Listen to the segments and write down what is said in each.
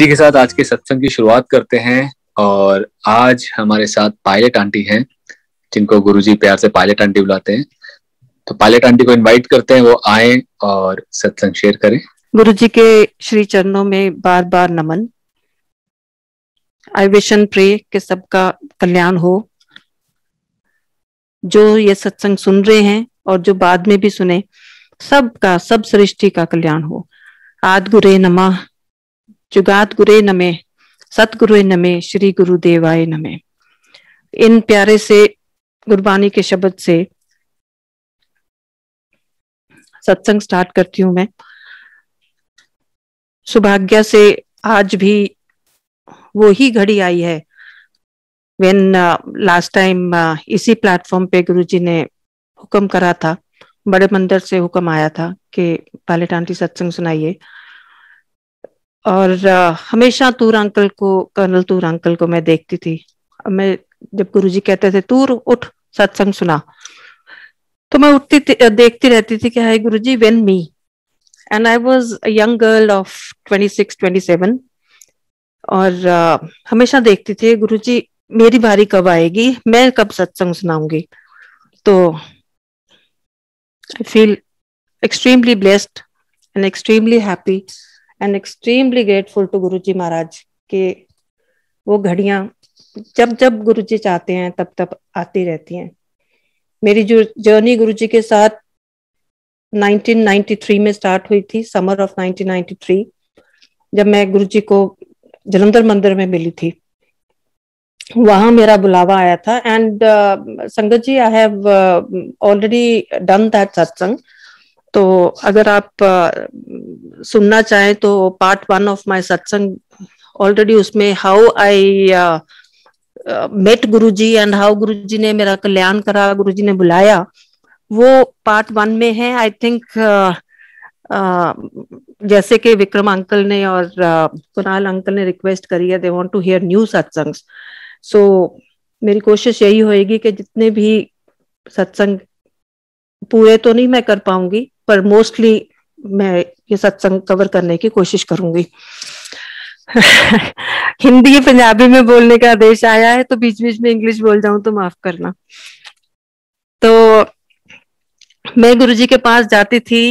इसी के साथ आज के सत्संग की शुरुआत करते हैं और आज हमारे साथ पायलट आंटी हैं जिनको गुरुजी प्यार से पायलट आंटी बुलाते हैं तो पायलट आंटी को इनवाइट करते हैं वो आए और सत्संग शेयर करें गुरुजी के श्री चरणों में बार बार नमन आई विशन प्रे के सबका कल्याण हो जो ये सत्संग सुन रहे हैं और जो बाद में भी सुने सबका सब सृष्टि का, सब का कल्याण हो आद गुरे नमः जुगात गुरे नमे सतगुरु नमे श्री गुरु देवाय नमे इन प्यारे से गुरबानी के शब्द से सत्संग स्टार्ट करती हूँ मैं सुभाग्य से आज भी वो ही घड़ी आई है वेन लास्ट टाइम इसी प्लेटफॉर्म पे गुरुजी ने हुक्म करा था बड़े मंदिर से हुक्म आया था कि पायलट आंटी सत्संग सुनाइए और हमेशा तूर अंकल को कर्नल तूर अंकल को मैं देखती थी मैं जब गुरुजी कहते थे तूर उठ सत्संग सुना तो मैं उठती देखती रहती थी कि hi Guruji when me and I was a young girl of 26 27 और आ, हमेशा देखती थी गुरुजी मेरी बारी कब आएगी मैं कब सत्संग सुनाऊंगी तो I feel extremely blessed and extremely happy and extremely grateful to Guru ji महाराज के वो घड़ियाँ जब जब गुरु जी चाहते हैं तब तब आती रहती हैं मेरी जो जर्नी गुरु जी के साथ 1993 में स्टार्ट हुई थी समर ऑफ 1993 जब मैं गुरु जी को जलंधर मंदिर में मिली थी वहां मेरा बुलावा आया था एंड uh, संगत जी I have already done that सत्संग तो अगर आप सुनना चाहें तो पार्ट वन ऑफ माय सत्संग ऑलरेडी उसमें how I met Guruji and how Guruji ने मेरा कल्याण करा गुरुजी ने बुलाया वो पार्ट वन में है आई थिंक uh, uh, जैसे कि विक्रम अंकल ने और कुणाल अंकल ने रिक्वेस्ट करी है they want to hear new सत्संग सो मेरी कोशिश यही होगी कि जितने भी सत्संग पूरे तो नहीं मैं कर पाऊंगी पर मोस्टली मैं ये सत्संग कवर करने की कोशिश करूंगी हिंदी पंजाबी में बोलने का आदेश आया है तो बीच बीच में इंग्लिश बोल जाऊं तो माफ करना तो मैं गुरुजी के पास जाती थी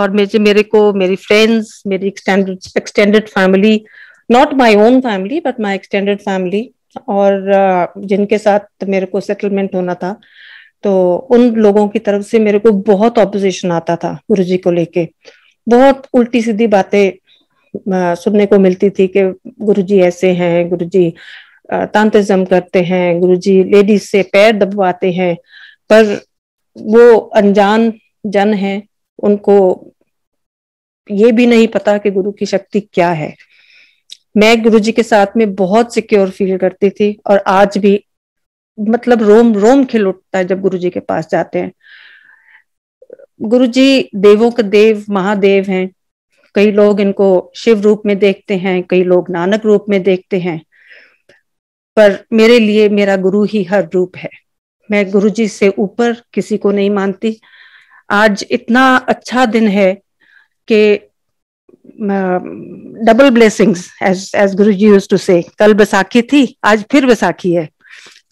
और मेरे मेरे को मेरी फ्रेंड्स मेरी extended extended family not my own family but my extended family और जिनके साथ मेरे को सेटलमेंट होना था तो उन लोगों की तरफ से मेरे को बहुत ऑपोजिशन आता था गुरु जी को लेके बहुत उल्टी सीधी बातें सुनने को मिलती थी कि गुरु जी ऐसे हैं गुरु जी तांत्रिज्म करते हैं गुरु जी लेडीज से पैर दबवाते हैं पर वो अनजान जन हैं उनको ये भी नहीं पता कि गुरु की शक्ति क्या है मैं गुरु जी के साथ में बहुत सिक्योर फील करती थी और आज भी मतलब रोम रोम खिल उठता है जब गुरु जी के पास जाते हैं गुरु जी देवों के देव महादेव हैं कई लोग इनको शिव रूप में देखते हैं कई लोग नानक रूप में देखते हैं पर मेरे लिए मेरा गुरु ही हर रूप है मैं गुरु जी से ऊपर किसी को नहीं मानती आज इतना अच्छा दिन है कि डबल ब्लेसिंग्स एज एज गुरु जी यूज टू से कल बैसाखी थी आज फिर बैसाखी है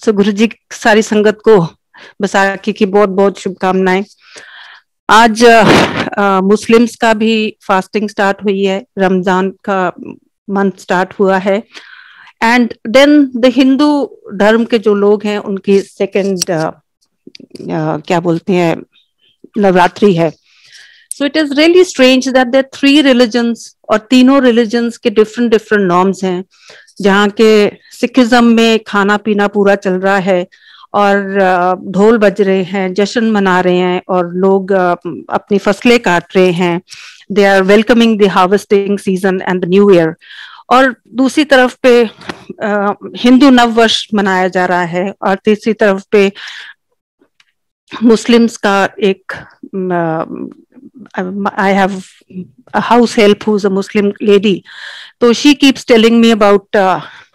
सो गुरु जी सारी संगत को बसाखी की बहुत बहुत शुभकामनाएं आज आ, मुस्लिम्स का भी फास्टिंग स्टार्ट हुई है रमजान का मंथ स्टार्ट हुआ है एंड देन द हिंदू धर्म के जो लोग हैं उनकी सेकेंड क्या बोलते हैं नवरात्रि है so it is really strange that there three religions और तीनों रिलीजन्स के डिफरेंट डिफरेंट नॉर्म्स हैं जहाँ के सिखिज्म में खाना पीना पूरा चल रहा है और ढोल बज रहे हैं जश्न मना रहे हैं और लोग अपनी फसलें काट रहे हैं they are welcoming the harvesting season and the new year और दूसरी तरफ पे हिंदू नववर्ष मनाया जा रहा है और तीसरी तरफ पे मुस्लिम्स का एक I have house help who Muslim lady तो she keeps telling me about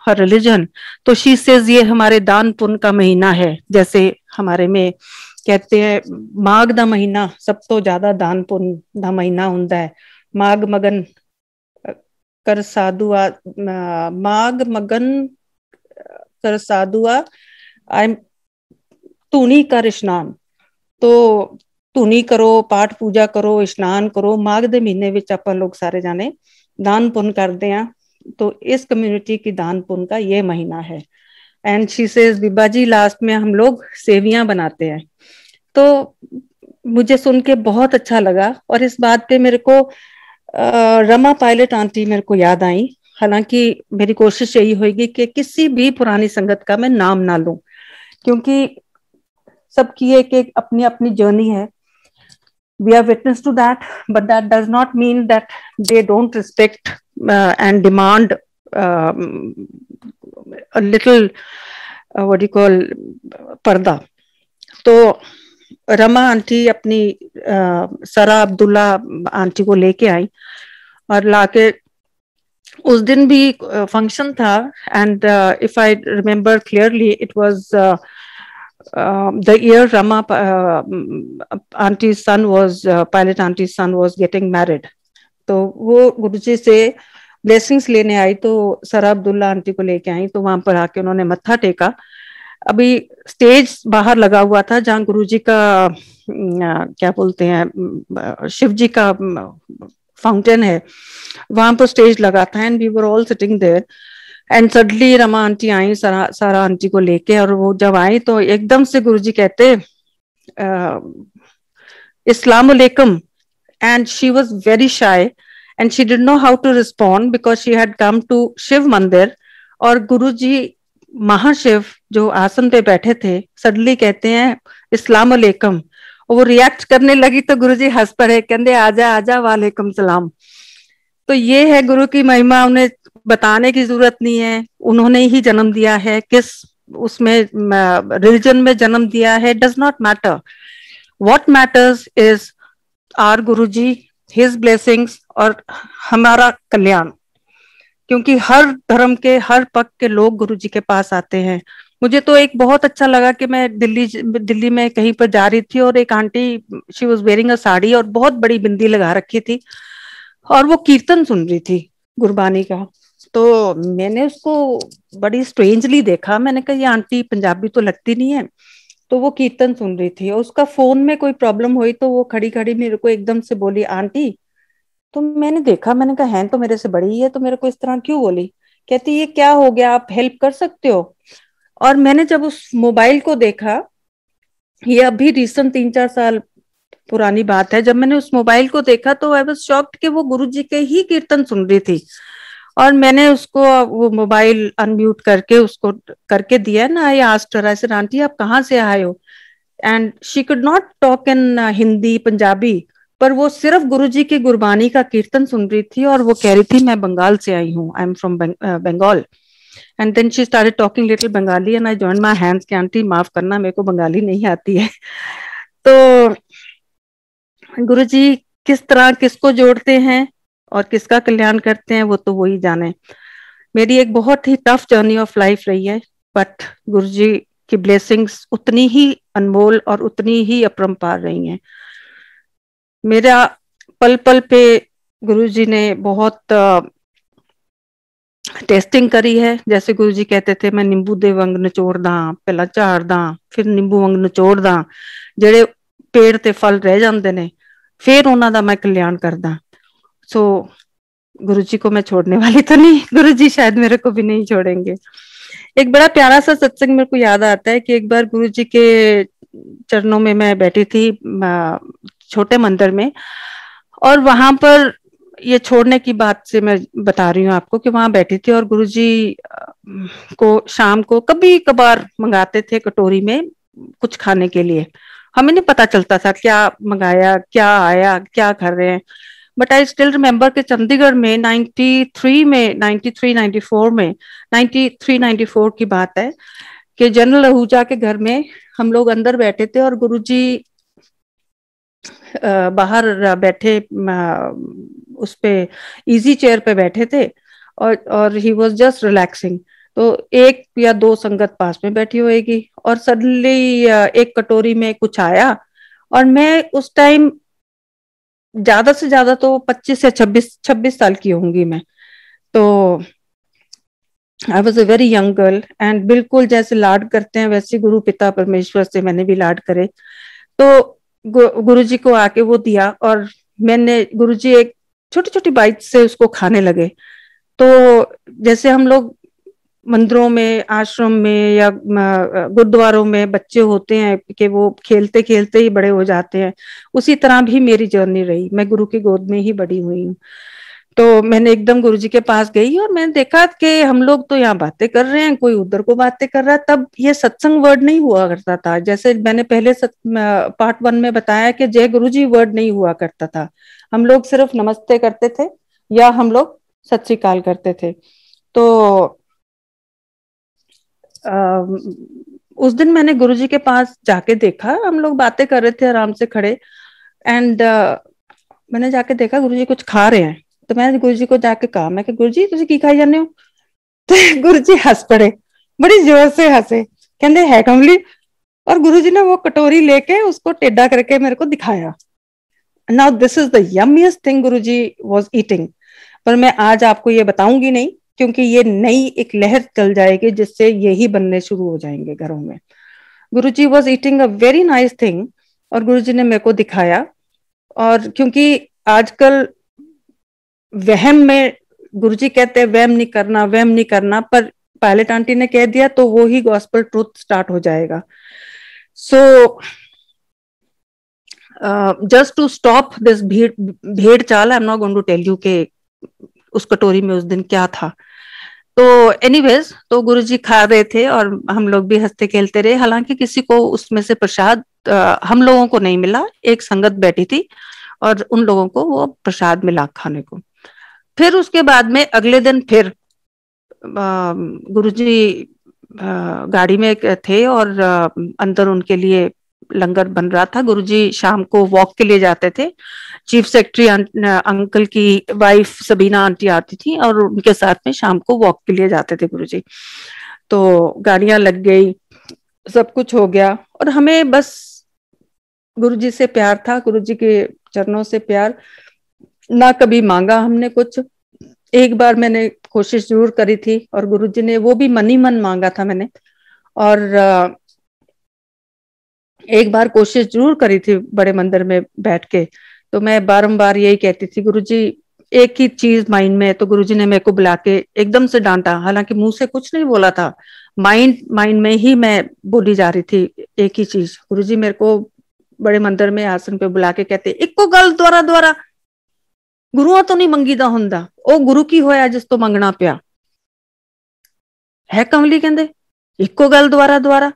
her religion तो शी सेज ये हमारे दान पुण्य का महीना है जैसे हमारे में कहते हैं माघ का महीना सब तो ज्यादा दान पुण्य का महीना होंगे है माघ मगन कर साधुआ माघ मगन कर साधुआ आई धूनी कर इनान तो धूनी करो पाठ पूजा करो इनान करो माघ के महीने आप लोग सारे जाने दान पुन करते हैं तो इस कम्युनिटी की दान पुण्य का ये महीना है एंड शी से बिबाजी जी लास्ट में हम लोग सेवियां बनाते हैं तो मुझे सुन के बहुत अच्छा लगा और इस बात पे मेरे को रमा पायलट आंटी मेरे को याद आई हालांकि मेरी कोशिश यही होगी कि किसी भी पुरानी संगत का मैं नाम ना लूं क्योंकि सबकी एक एक अपनी अपनी जर्नी है we are witness to that but that does not mean that they don't respect Uh, and demand um, a little, uh, what you call, parda. So, Rama aunty, apni uh, Sara Abdullah aunty ko leke aayi, aur laake, us din bhi uh, function and uh, if I remember clearly, it was the year Rama uh, auntie's son was pilot auntie's son was getting married. तो वो गुरु जी से blessings लेने आई तो सरा Abdullah aunty को लेके आई तो वहां पर आके उन्होंने मत्था टेका अभी स्टेज बाहर लगा हुआ था जहाँ गुरु जी का क्या बोलते हैं शिव जी का फाउंटेन है वहां पर स्टेज लगा था and we were all sitting there and suddenly Rama aunty आई सारा सारा आंटी को लेके और वो जब आई तो एकदम से गुरु जी कहते इस्लाम and she was very shy and she didn't know how to respond because she had come to Shiv Mandir और गुरु जी महाशिव जो आसन पे बैठे थे सडनली कहते हैं इस्लाम वालेकम वो रिएक्ट करने लगी तो गुरु जी हंस पड़े कहते आजा आजा वालेकुम सलाम तो ये है गुरु की महिमा उन्हें बताने की जरूरत नहीं है उन्होंने ही जन्म दिया है किस उसमें रिलीजन में जन्म दिया है does not matter what matters is our Guruji ji his blessings और हमारा कल्याण क्योंकि हर धर्म के हर पक के लोग गुरु जी के पास आते हैं मुझे तो एक बहुत अच्छा लगा कि मैं दिल्ली दिल्ली में कहीं पर जा रही थी और एक aunty she was wearing a sari और बहुत बड़ी बिंदी लगा रखी थी और वो कीर्तन सुन रही थी गुरबानी का तो मैंने उसको बड़ी स्ट्रेंजली देखा मैंने कहा ये आंटी पंजाबी तो लगती नहीं है तो वो कीर्तन सुन रही थी और उसका फोन में कोई प्रॉब्लम हुई तो वो खड़ी खड़ी मेरे को एकदम से बोली आंटी तो मैंने देखा मैंने कहा है तो मेरे से बड़ी है तो मेरे को इस तरह क्यों बोली कहती ये क्या हो गया आप हेल्प कर सकते हो और मैंने जब उस मोबाइल को देखा ये अभी रिसेंट तीन चार साल पुरानी बात है जब मैंने उस मोबाइल को देखा तो आई वॉज शॉक्ड के वो जी के ही कीर्तन सुन रही थी और मैंने उसको वो मोबाइल अनम्यूट करके उसको करके दिया ना आई आस्टर आई सेड आंटी आप कहाँ से आए हो and she could not talk in Hindi Punjabi पर वो सिर्फ गुरुजी की गुरबानी का कीर्तन सुन रही थी और वो कह रही थी मैं बंगाल से आई हूँ I am from Bengal and then she start talking little Bengali and I join my hands की आंटी माफ करना मेरे को बंगाली नहीं आती है तो जी किस तरह किसको जोड़ते हैं और किसका कल्याण करते हैं वो तो वो ही जाने मेरी एक बहुत ही टफ जर्नी ऑफ लाइफ रही है बट गुरु जी की ब्लेसिंग्स उतनी ही अनमोल और उतनी ही पार रही हैं मेरा पल पल पे गुरु जी ने बहुत टेस्टिंग करी है जैसे गुरु जी कहते थे मैं नींबू ਦੇ ਵੰਗ ਨਿਚੋੜਦਾ ਪਹਿਲਾਂ ਝਾੜਦਾ फिर नींबू ਵੰਗ ਨਿਚੋੜਦਾ ਜਿਹੜੇ ਪੇੜ ਤੇ ਫਲ ਰਹਿ ਜਾਂਦੇ ਨੇ ਫਿਰ ਉਹਨਾਂ मैं कल्याण ਕਲਿਆਣ ਕਰਦਾ सो गुरु जी को मैं छोड़ने वाली तो नहीं गुरु जी शायद मेरे को भी नहीं छोड़ेंगे एक बड़ा प्यारा सा सत्संग मेरे को याद आता है कि एक बार गुरु जी के चरणों में मैं बैठी थी छोटे मंदिर में और वहां पर ये छोड़ने की बात से मैं बता रही हूँ आपको कि वहां बैठी थी और गुरु जी को शाम को कभी कभार मंगाते थे कटोरी में कुछ खाने के लिए हमें नहीं पता चलता था क्या मंगाया क्या आया क्या कर रहे हैं बट आई स्टिल रिमेम्बर के चंडीगढ़ में 93 में 93 94 में 93 94 की बात है कि जनरल आहूजा के घर में हम लोग अंदर बैठे थे और गुरुजी बाहर बैठे उस पे इजी चेयर पे बैठे थे और और ही वाज जस्ट रिलैक्सिंग तो एक या दो संगत पास में बैठी होएगी और सडनली एक कटोरी में कुछ आया और मैं उस टाइम ज्यादा से ज्यादा तो पच्चीस या छब्बीस छब्बीस साल की होंगी मैं तो I was a very young girl and बिल्कुल जैसे लाड करते हैं वैसे गुरु पिता परमेश्वर से मैंने भी लाड करे तो गु, गुरु जी को आके वो दिया और मैंने गुरु जी एक छोटी छोटी बाइट से उसको खाने लगे तो जैसे हम लोग मंदिरों में आश्रम में या गुरुद्वारों में बच्चे होते हैं कि वो खेलते खेलते ही बड़े हो जाते हैं उसी तरह भी मेरी जर्नी रही मैं गुरु की गोद में ही बड़ी हुई हूँ तो मैंने एकदम गुरु जी के पास गई और मैंने देखा कि हम लोग तो यहाँ बातें कर रहे हैं कोई उधर को बातें कर रहा है तब ये सत्संग वर्ड नहीं हुआ करता था जैसे मैंने पहले सत, पार्ट वन में बताया कि जय गुरु जी वर्ड नहीं हुआ करता था हम लोग सिर्फ नमस्ते करते थे या हम लोग सत श्रीकाल करते थे तो उस दिन मैंने गुरुजी के पास जाके देखा हम लोग बातें कर रहे थे आराम से खड़े एंड uh, मैंने जाके देखा गुरुजी कुछ खा रहे हैं तो मैंने गुरुजी को जाके कहा मैं जी तुझे की खाई जाने हो तो जी हंस पड़े बड़ी जोर से हंसे कहते है कमली और गुरुजी ने वो कटोरी लेके उसको टेढ़ा करके मेरे को दिखाया now this is the yummiest thing ji was eating पर मैं आज आपको ये बताऊंगी नहीं क्योंकि ये नई एक लहर चल जाएगी जिससे यही बनने शुरू हो जाएंगे घरों में Guru ji was eating a very nice thing और गुरु जी ने मेरे को दिखाया और क्योंकि आजकल वहम में गुरु जी कहते हैं वहम नहीं करना वहम नहीं करना पर पायलट आंटी ने कह दिया तो वो ही गॉस्पल ट्रूथ स्टार्ट हो जाएगा so just to stop this भीड़ भेड़ चाल I am not going to tell you के उस कटोरी में उस दिन क्या था तो एनीवेज तो गुरुजी खा रहे थे और हम लोग भी हंसते खेलते रहे हालांकि किसी को उसमें से प्रसाद हम लोगों को नहीं मिला एक संगत बैठी थी और उन लोगों को वो प्रसाद मिला खाने को फिर उसके बाद में अगले दिन फिर गुरु जी गाड़ी में थे और अंदर उनके लिए लंगर बन रहा था गुरुजी शाम को वॉक के लिए जाते थे चीफ सेक्रेटरी अं, अंकल की वाइफ सबीना आंटी आती थी और उनके साथ में शाम को वॉक के लिए जाते थे जी तो गाड़ियां लग गई सब कुछ हो गया और हमें बस जी से प्यार था जी के चरणों से प्यार ना कभी मांगा हमने कुछ एक बार मैंने कोशिश जरूर करी थी और गुरु जी ने वो भी मन ही मन मांगा था मैंने और एक बार कोशिश जरूर करी थी बड़े मंदिर में बैठ के तो मैं बारम्बार यही कहती थी गुरु जी एक ही चीज माइंड में है तो जी ने मेरे को बुला के एकदम से डांटा हालांकि मुंह से कुछ नहीं बोला था माइंड माइंड में ही मैं बोली जा रही थी एक ही चीज गुरु जी मेरे को बड़े मंदिर में आसन पे बुला के कहते ਇੱਕੋ गल द्वारा द्वारा गुरुआ तो नहीं ਮੰਗੀਦਾ ਹੁੰਦਾ ਉਹ गुरु की होया जिस तो मंगना ਪਿਆ है ਕਮਲੀ कहते ਇੱਕੋ गल द्वारा द्वारा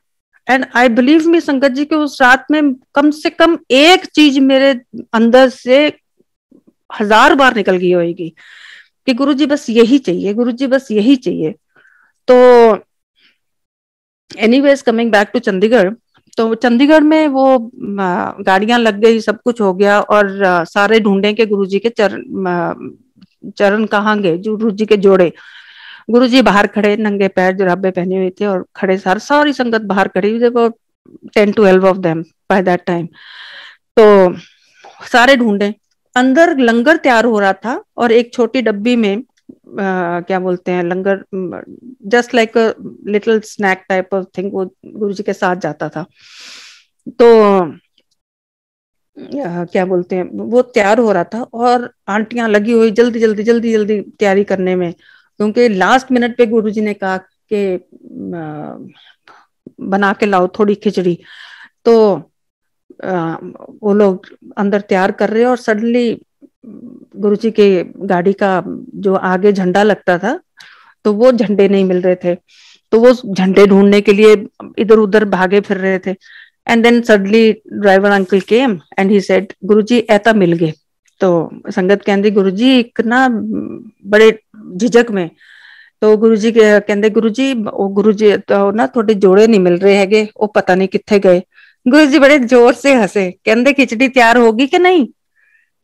एंड आई बिलीव मी संगत जी के उस रात में कम से कम एक चीज मेरे अंदर से हजार बार निकल गई होगी कि गुरु जी बस यही चाहिए गुरु जी बस यही चाहिए तो anyways coming back to Chandigarh तो चंडीगढ़ में वो गाड़ियां लग गई सब कुछ हो गया और सारे ढूंढे के गुरु जी के चरण चरण कहाँ गए गुरु जी के जोड़े गुरु जी बाहर खड़े नंगे पैर जुराबे पहने हुए थे और खड़े सर सारी संगत बाहर खड़ी हुई देखो ten twelve of them by that time तो सारे ढूंढे अंदर लंगर तैयार हो रहा था और एक छोटी डब्बी में आ, क्या बोलते हैं langar just like little snack type of thing वो गुरु जी के साथ जाता था तो आ, क्या बोलते हैं वो तैयार हो रहा था और आंटियां लगी हुई जल्दी जल्दी जल्दी जल्दी तैयारी करने में क्योंकि लास्ट मिनट पे गुरु जी ने कहा कि बना के लाओ थोड़ी खिचड़ी तो आ, वो लोग अंदर तैयार कर रहे और सडनली गुरु जी के गाड़ी का जो आगे झंडा लगता था तो वो झंडे नहीं मिल रहे थे तो वो झंडे ढूंढने के लिए इधर उधर भागे फिर रहे थे and then suddenly driver uncle came and he said Guruji ऐता मिल गए तो संगत कहती गुरु जी एक ना बड़े झिझक में तो गुरु जी कहते गुरु जी गुरु जी तो ना थोड़े जोड़े नहीं मिल रहे है वो पता नहीं कितने गए गुरु जी बड़े जोर से हसे कहते खिचड़ी तैयार होगी कि नहीं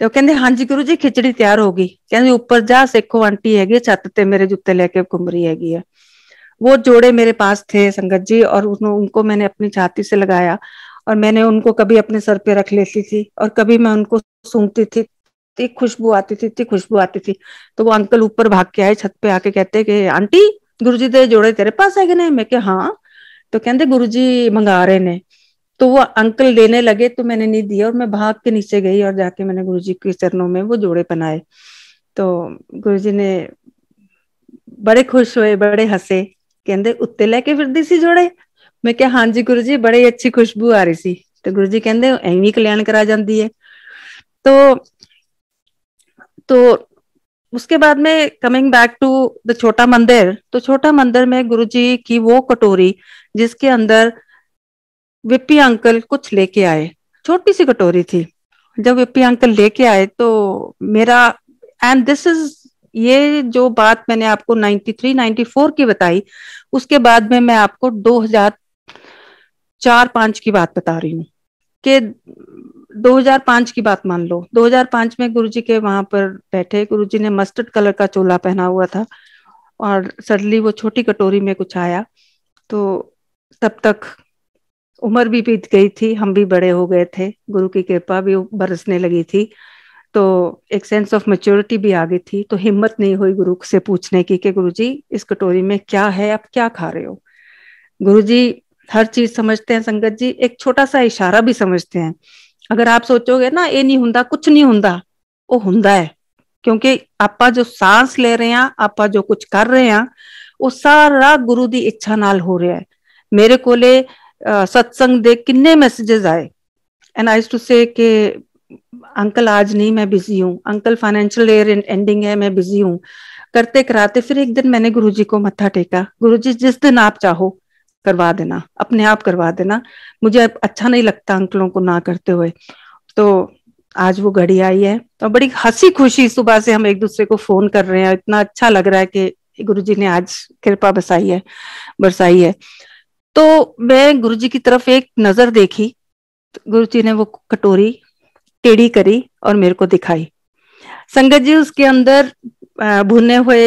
तो कहते हाँ जी गुरु जी खिचड़ी तैयार होगी कहते उपर जा सिखो आंटी हैगी छत ते मेरे जुते लेके घूम है वो जोड़े मेरे पास थे संगत जी और उनको मैंने अपनी छाती से लगाया और मैंने उनको कभी अपने सर पे रख लेती थी और कभी मैं उनको सूंघती थी इतनी खुशबू आती थी इतनी खुशबू आती थी तो वो अंकल ऊपर भाग के आए छत पे आके कहते कि आंटी गुरु जी दे जोड़े तेरे पास है कि मैं क्या हाँ तो कहते गुरु जी मंगा रहे ने तो वो अंकल देने लगे तो मैंने नहीं दिया और मैं भाग के नीचे गई और जाके मैंने गुरु जी के चरणों में वो जोड़े पहनाए तो गुरु जी ने बड़े खुश हुए बड़े हंसे कहते उत्ते लेके फिरदी सी जोड़े मैं क्या हां जी गुरु जी बड़ी अच्छी खुशबू आ रही सी तो गुरु जी कहते ਐਵੇਂ ਕਲਿਆਣ ਕਰਾ ਜਾਂਦੀ ਹੈ ਤੋ तो उसके बाद में कमिंग बैक टू द छोटा मंदिर तो छोटा मंदिर में गुरु जी की वो कटोरी जिसके अंदर विपी अंकल कुछ लेके आए छोटी सी कटोरी थी जब विपी अंकल लेके आए तो मेरा एंड दिस इज ये जो बात मैंने आपको 93 94 की बताई उसके बाद में मैं आपको 2004 5 की बात बता रही हूँ कि 2005 की बात मान लो 2005 में गुरुजी के वहां पर बैठे गुरुजी ने मस्टर्ड कलर का चोला पहना हुआ था और सडली वो छोटी कटोरी में कुछ आया तो तब तक उम्र भी बीत गई थी हम भी बड़े हो गए थे गुरु की कृपा भी बरसने लगी थी तो एक सेंस ऑफ मेच्योरिटी भी आ गई थी तो हिम्मत नहीं हुई गुरु से पूछने की कि गुरु जी इस कटोरी में क्या है आप क्या खा रहे हो गुरु जी हर चीज समझते हैं संगत जी एक छोटा सा इशारा भी समझते हैं ਅਗਰ ਆਪ ਸੋਚੋਗੇ ਨਾ ਇਹ ਨਹੀਂ ਹੁੰਦਾ ਕੁਝ ਨਹੀਂ ਹੁੰਦਾ ਉਹ ਹੁੰਦਾ ਹੈ ਕਿਉਂਕਿ ਆਪਾਂ ਜੋ ਸਾਹ ਲੈ ਰਹੇ ਆ ਆਪਾਂ ਜੋ ਕੁਝ ਕਰ ਰਹੇ ਆ ਉਹ ਸਾਰਾ ਗੁਰੂ ਦੀ ਇੱਛਾ ਨਾਲ ਹੋ ਰਿਹਾ ਹੈ ਮੇਰੇ ਕੋਲੇ सत्संग दे किन्ने मैसेजेस आए एंड आई टू से कि अंकल आज नहीं मैं बिजी हूँ अंकल फाइनेंशियल ईयर एंडिंग है मैं बिजी हूँ करते कराते फिर एक दिन मैंने गुरुजी को मत्था टेका गुरुजी जिस दिन आप चाहो करवा देना अपने आप करवा देना मुझे अच्छा नहीं लगता अंकलों को ना करते हुए तो आज वो घड़ी आई है और बड़ी हंसी खुशी सुबह से हम एक दूसरे को फोन कर रहे हैं इतना अच्छा लग रहा है कि गुरु जी ने आज कृपा बसाई है बरसाई है तो मैं गुरु जी की तरफ एक नजर देखी तो गुरु जी ने वो कटोरी टेढ़ी करी और मेरे को दिखाई संगत जी उसके अंदर भुने हुए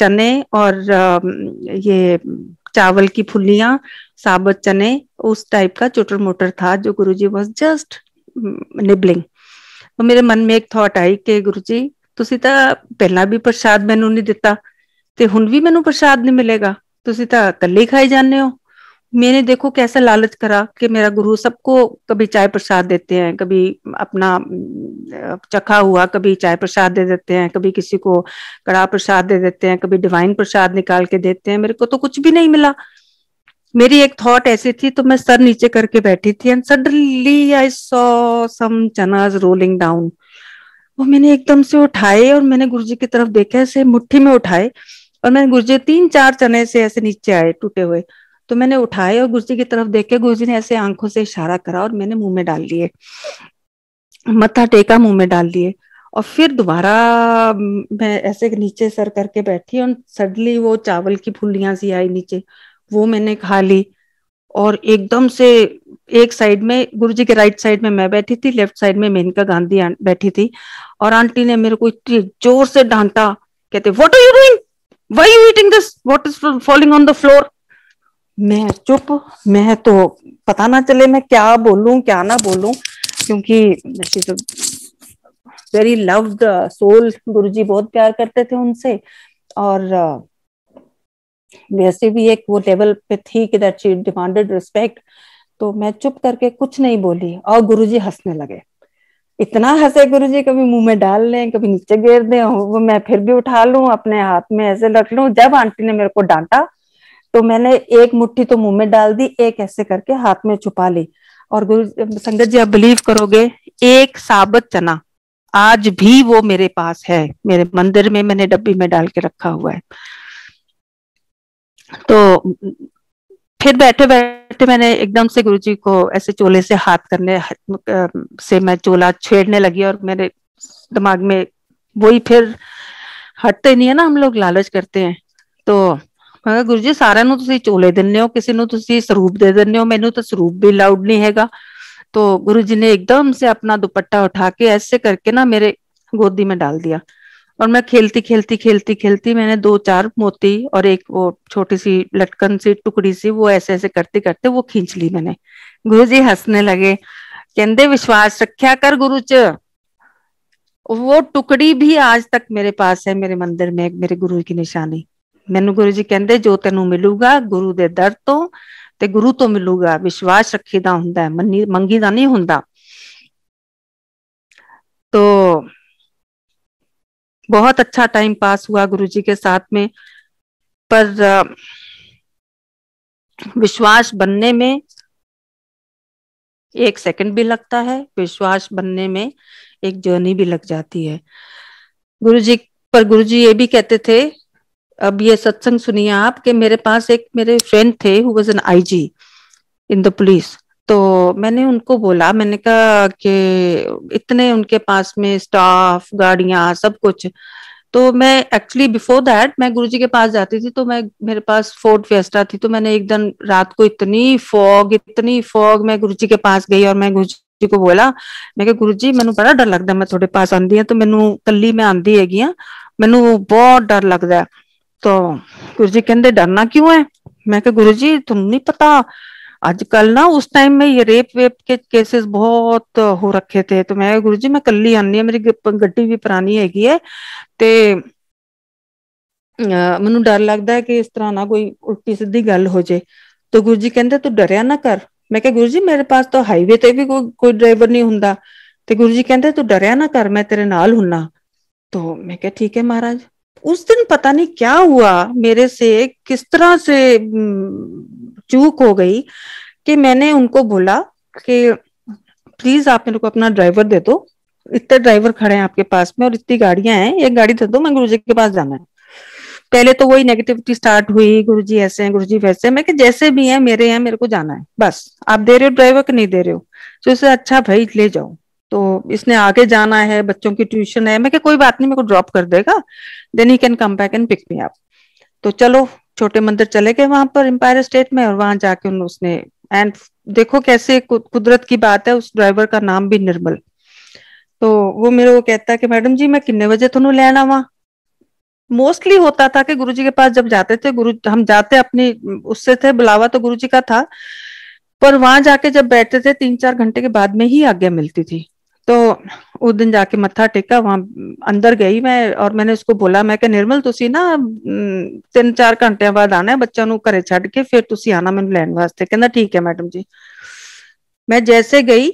चने और ये चावल की फुलिया साबत चने उस टाइप का चुटर मोटर था जो गुरु जी वॉज जस्ट निबलिंग तो मेरे मन में एक थॉट आई कि गुरु जी ਤੁਸੀਂ ਤਾਂ ਪਹਿਲਾਂ ਵੀ ਪ੍ਰਸ਼ਾਦ ਮੈਨੂੰ ਨਹੀਂ ਦਿੱਤਾ ਤੇ ਹੁਣ ਵੀ ਮੈਨੂੰ ਪ੍ਰਸ਼ਾਦ ਨਹੀਂ ਮਿਲੇਗਾ ਤੁਸੀਂ ਤਾਂ ਇਕੱਲੇ ਖਾਈ ਜਾਂਦੇ मैंने देखो कैसा लालच करा कि मेरा गुरु सबको कभी चाय प्रसाद देते हैं कभी अपना चखा हुआ कभी चाय प्रसाद दे देते हैं कभी किसी को कड़ा प्रसाद दे देते हैं कभी डिवाइन प्रसाद निकाल के देते हैं मेरे को तो कुछ भी नहीं मिला मेरी एक थॉट ऐसी थी तो मैं सर नीचे करके बैठी थी and suddenly I saw some chanas rolling down वो मैंने एकदम से उठाए और मैंने गुरु की तरफ देखा ऐसे मुट्ठी में उठाए और मैंने गुरुजी तीन चार चने से ऐसे नीचे आए टूटे हुए तो मैंने उठाए और जी की तरफ देखे जी ने ऐसे आंखों से इशारा करा और मैंने मुंह में डाल लिए मत्था टेका मुंह में डाल लिए और फिर दोबारा मैं ऐसे नीचे सर करके बैठी और सडनली वो चावल की फुल्लियां सी आई नीचे वो मैंने खा ली और एकदम से एक साइड में गुरुजी के राइट साइड में मैं बैठी थी लेफ्ट साइड में मेनका गांधी बैठी थी और आंटी ने मेरे को इतनी जोर से डांटा कहते what are you doing why you eating this what is falling on the floor मैं चुप मैं तो पता ना चले मैं क्या बोलूं क्या ना बोलूं क्योंकि वेरी लव्ड सोल गुरु जी बहुत प्यार करते थे उनसे और uh, वैसे भी एक वो लेवल पे थी कि दैट शी डिमांडेड रिस्पेक्ट तो मैं चुप करके कुछ नहीं बोली और गुरुजी हंसने लगे इतना हंसे गुरु जी कभी मुंह में डाल लें कभी नीचे गिर दें वो मैं फिर भी उठा लूं अपने हाथ में ऐसे रख लूं जब आंटी ने मेरे को डांटा तो मैंने एक मुट्ठी तो मुंह में डाल दी एक ऐसे करके हाथ में छुपा ली और गुरु संगत जी आप बिलीव करोगे एक साबत चना आज भी वो मेरे पास है मेरे मंदिर में मैंने डब्बी में डाल के रखा हुआ है तो फिर बैठे बैठे मैंने एकदम से गुरु जी को ऐसे चोले से हाथ करने से मैं चोला छेड़ने लगी और मेरे दिमाग में वही फिर हटते नहीं है ना हम लोग लालच करते हैं तो मैं गुरु जी सारे ਸਾਰਿਆਂ ਨੂੰ ਤੁਸੀਂ ਚੋਲੇ ਦਿੰਨੇ ਹੋ ਕਿਸੇ ਨੂੰ ਤੁਸੀਂ ਸਰੂਪ ਦੇ ਦਿੰਨੇ ਹੋ ਮੈਨੂੰ तो गुरु जी ने एकदम से अपना दुपट्टा उठा के ऐसे करके ना मेरे गोदी में डाल दिया और मैं खेलती खेलती खेलती खेलती मैंने दो चार मोती और एक वो छोटी सी लटकन सी टुकड़ी सी वो ऐसे ऐसे करते करते वो खींच ली मैंने गुरु जी हंसने लगे केंद्र विश्वास रखा कर गुरु च वो टुकड़ी भी आज तक मेरे पास है मेरे मंदिर में मेरे गुरु की निशानी मेनु गुरु जी कहते जो तेन मिलूगा गुरु के ਦਰ तो गुरु तो मिलूगा विश्वास रखी ਰੱਖੀਦਾ ਹੁੰਦਾ ਹੈ मंगी का नहीं होंगे तो बहुत अच्छा टाइम पास हुआ गुरु जी के साथ में पर विश्वास बनने में एक सेकंड भी लगता है विश्वास बनने में एक जर्नी भी लग जाती है गुरु जी पर गुरु जी ये भी कहते थे अब ये सत्संग सुनिए आप कि मेरे पास एक मेरे फ्रेंड थे who was an IG in the police तो मैंने उनको बोला मैंने कहा कि इतने उनके पास में स्टाफ गाड़ियां सब कुछ तो मैं एक्चुअली बिफोर दैट मैं गुरुजी के पास जाती थी तो मैं मेरे पास फोर्ट फेस्टा थी तो मैंने एक दिन रात को इतनी फॉग इतनी फॉग मैं गुरुजी के पास गई और मैं गुरुजी को बोला मैं गुरु जी मैं बड़ा डर लगता है मैं थोड़े पास आंदी है हाँ, तो मैं कली मैं आंदी हैगी हाँ, मैनू बहुत डर लगता है ਤਾਂ ਗੁਰੂ ਜੀ ਕਹਿੰਦੇ ਡਰਨਾ ਕਿਉਂ ਹੈ ਮੈਂ ਕਿਹਾ ਗੁਰੂ ਜੀ ਤੁਹਾਨੂੰ ਨਹੀਂ ਪਤਾ ਅੱਜ ਕੱਲ ਨਾ ਉਸ ਟਾਈਮ ਮੈਂ ਇਹ ਰੇਪ ਵੇਪ ਕੇ ਕੇਸਸ ਬਹੁਤ ਹੋ ਰੱਖੇ ਤੇ ਤਾਂ ਮੈਂ ਗੁਰੂ ਜੀ ਮੈਂ ਕੱਲੀ ਆਨੀ ਹੈ ਮੇਰੀ ਗੱਡੀ ਵੀ ਪੁਰਾਣੀ ਹੈਗੀ ਹੈ ਤੇ ਮੈਨੂੰ ਡਰ ਲੱਗਦਾ ਹੈ ਕਿ ਇਸ ਤਰ੍ਹਾਂ ਨਾ ਕੋਈ ਉਲਟੀ ਸਿੱਧੀ ਗੱਲ ਹੋ ਜੇ ਤਾਂ ਗੁਰੂ ਜੀ ਕਹਿੰਦੇ ਤੂੰ ਡਰਿਆ ਨਾ ਕਰ ਮੈਂ ਕਿਹਾ ਗੁਰੂ ਜੀ ਮੇਰੇ ਪਾਸ ਤਾਂ ਹਾਈਵੇ ਤੇ ਵੀ ਕੋਈ ਕੋਈ ਡਰਾਈਵਰ ਨਹੀਂ ਹੁੰਦਾ ਤੇ ਗੁਰੂ ਜੀ ਕਹਿੰਦੇ ਤੂੰ ਡਰਿਆ ਨਾ ਕਰ ਮੈਂ ਤੇਰੇ ਨਾਲ ਹੁੰਨਾ ਤਾਂ ਮੈਂ ਕਿਹਾ ਠੀਕ ਹੈ ਮਹਾਰਾਜ उस दिन पता नहीं क्या हुआ मेरे से किस तरह से चूक हो गई कि मैंने उनको बोला कि प्लीज आप मेरे को अपना ड्राइवर दे दो इतने ड्राइवर खड़े हैं आपके पास में और इतनी गाड़ियां हैं एक गाड़ी दे दो मैं गुरुजी के पास जाना है पहले तो वही नेगेटिविटी स्टार्ट हुई गुरुजी ऐसे हैं गुरुजी वैसे मैं कि जैसे भी हैं मेरे हैं मेरे को जाना है बस आप दे रहे हो ड्राइवर को नहीं दे रहे हो तो उसे अच्छा भाई ले जाओ तो इसने आगे जाना है बच्चों की ट्यूशन है मैं क्या कोई बात नहीं मेरे को ड्रॉप कर देगा then he can come back and pick me up तो चलो छोटे मंदिर चले गए वहां पर एम्पायर स्टेट में और वहां जाके उसने एंड देखो कैसे कुदरत की बात है उस ड्राइवर का नाम भी निर्मल तो वो मेरे को कहता है कि मैडम जी मैं किन्ने बजे थोनू लेना आवा मोस्टली होता था कि गुरुजी के पास जब जाते थे गुरु हम जाते अपनी उससे थे बुलावा तो गुरुजी का था पर वहां जाके जब बैठते थे तीन चार घंटे के बाद में ही आज्ञा मिलती थी तो उस दिन जाके मत्था टेका वहां अंदर गई मैं और मैंने उसको बोला मैं कि निर्मल तुम ना तीन चार घंटे बाद आना है ਬੱਚਾ घरे छड़ के फिर ਫਿਰ आना मैं लैन वास्ते ਵਾਸਤੇ ठीक है मैडम जी मैं जैसे गई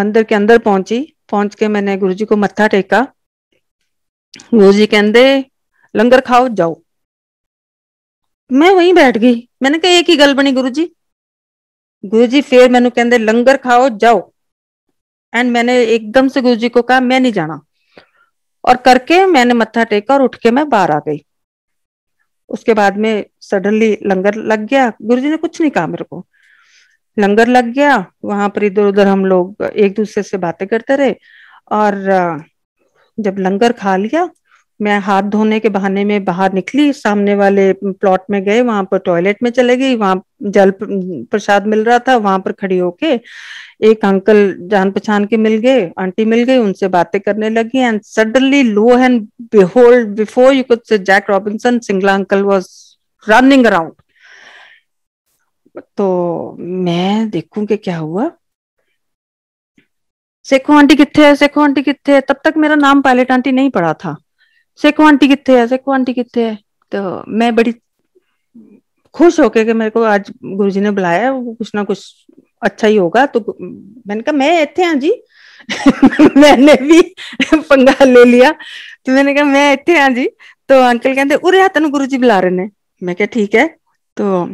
मंदिर के अंदर पहुंची पहुंच के मैंने गुरु जी को मत्था टेका गुरु जी कहते लंगर खाओ जाओ मैं वहीं बैठ गई मैंने कहा एक ही गल बनी गुरु जी गुरु जी फिर मैं कहते लंगर खाओ जाओ एंड मैंने एकदम से गुरु जी को कहा मैं नहीं जाना और करके मैंने मत्था टेका और उठ के मैं बाहर आ गई उसके बाद में सडनली लंगर लग गया गुरु जी ने कुछ नहीं कहा मेरे को लंगर लग गया वहां पर इधर उधर हम लोग एक दूसरे से बातें करते रहे और जब लंगर खा लिया मैं हाथ धोने के बहाने में बाहर निकली सामने वाले प्लॉट में गए वहां पर टॉयलेट में चले गई वहां जल प्रसाद मिल रहा था वहां पर खड़ी होके एक अंकल जान पहचान के मिल गए आंटी मिल गई उनसे बातें करने लगी and suddenly lo and behold before you could say Jack Robinson Singla uncle was running around तो मैं देखूं कि क्या हुआ सेखो आंटी कितने सेखो आंटी कितने तब तक मेरा नाम पायलट आंटी नहीं पड़ा था शेख आंटी कितने है शेख आंटी कितने है तो मैं बड़ी खुश होके कि मेरे को आज गुरु जी ने बुलाया वो कुछ ना कुछ अच्छा ही होगा तो मैंने कहा मैं इतने हाँ जी मैंने भी पंगा ले लिया तो मैंने कहा मैं इतने हाँ जी तो अंकल कहते उरे आ तेन गुरु जी बुला रहे ने मैं क्या ठीक है तो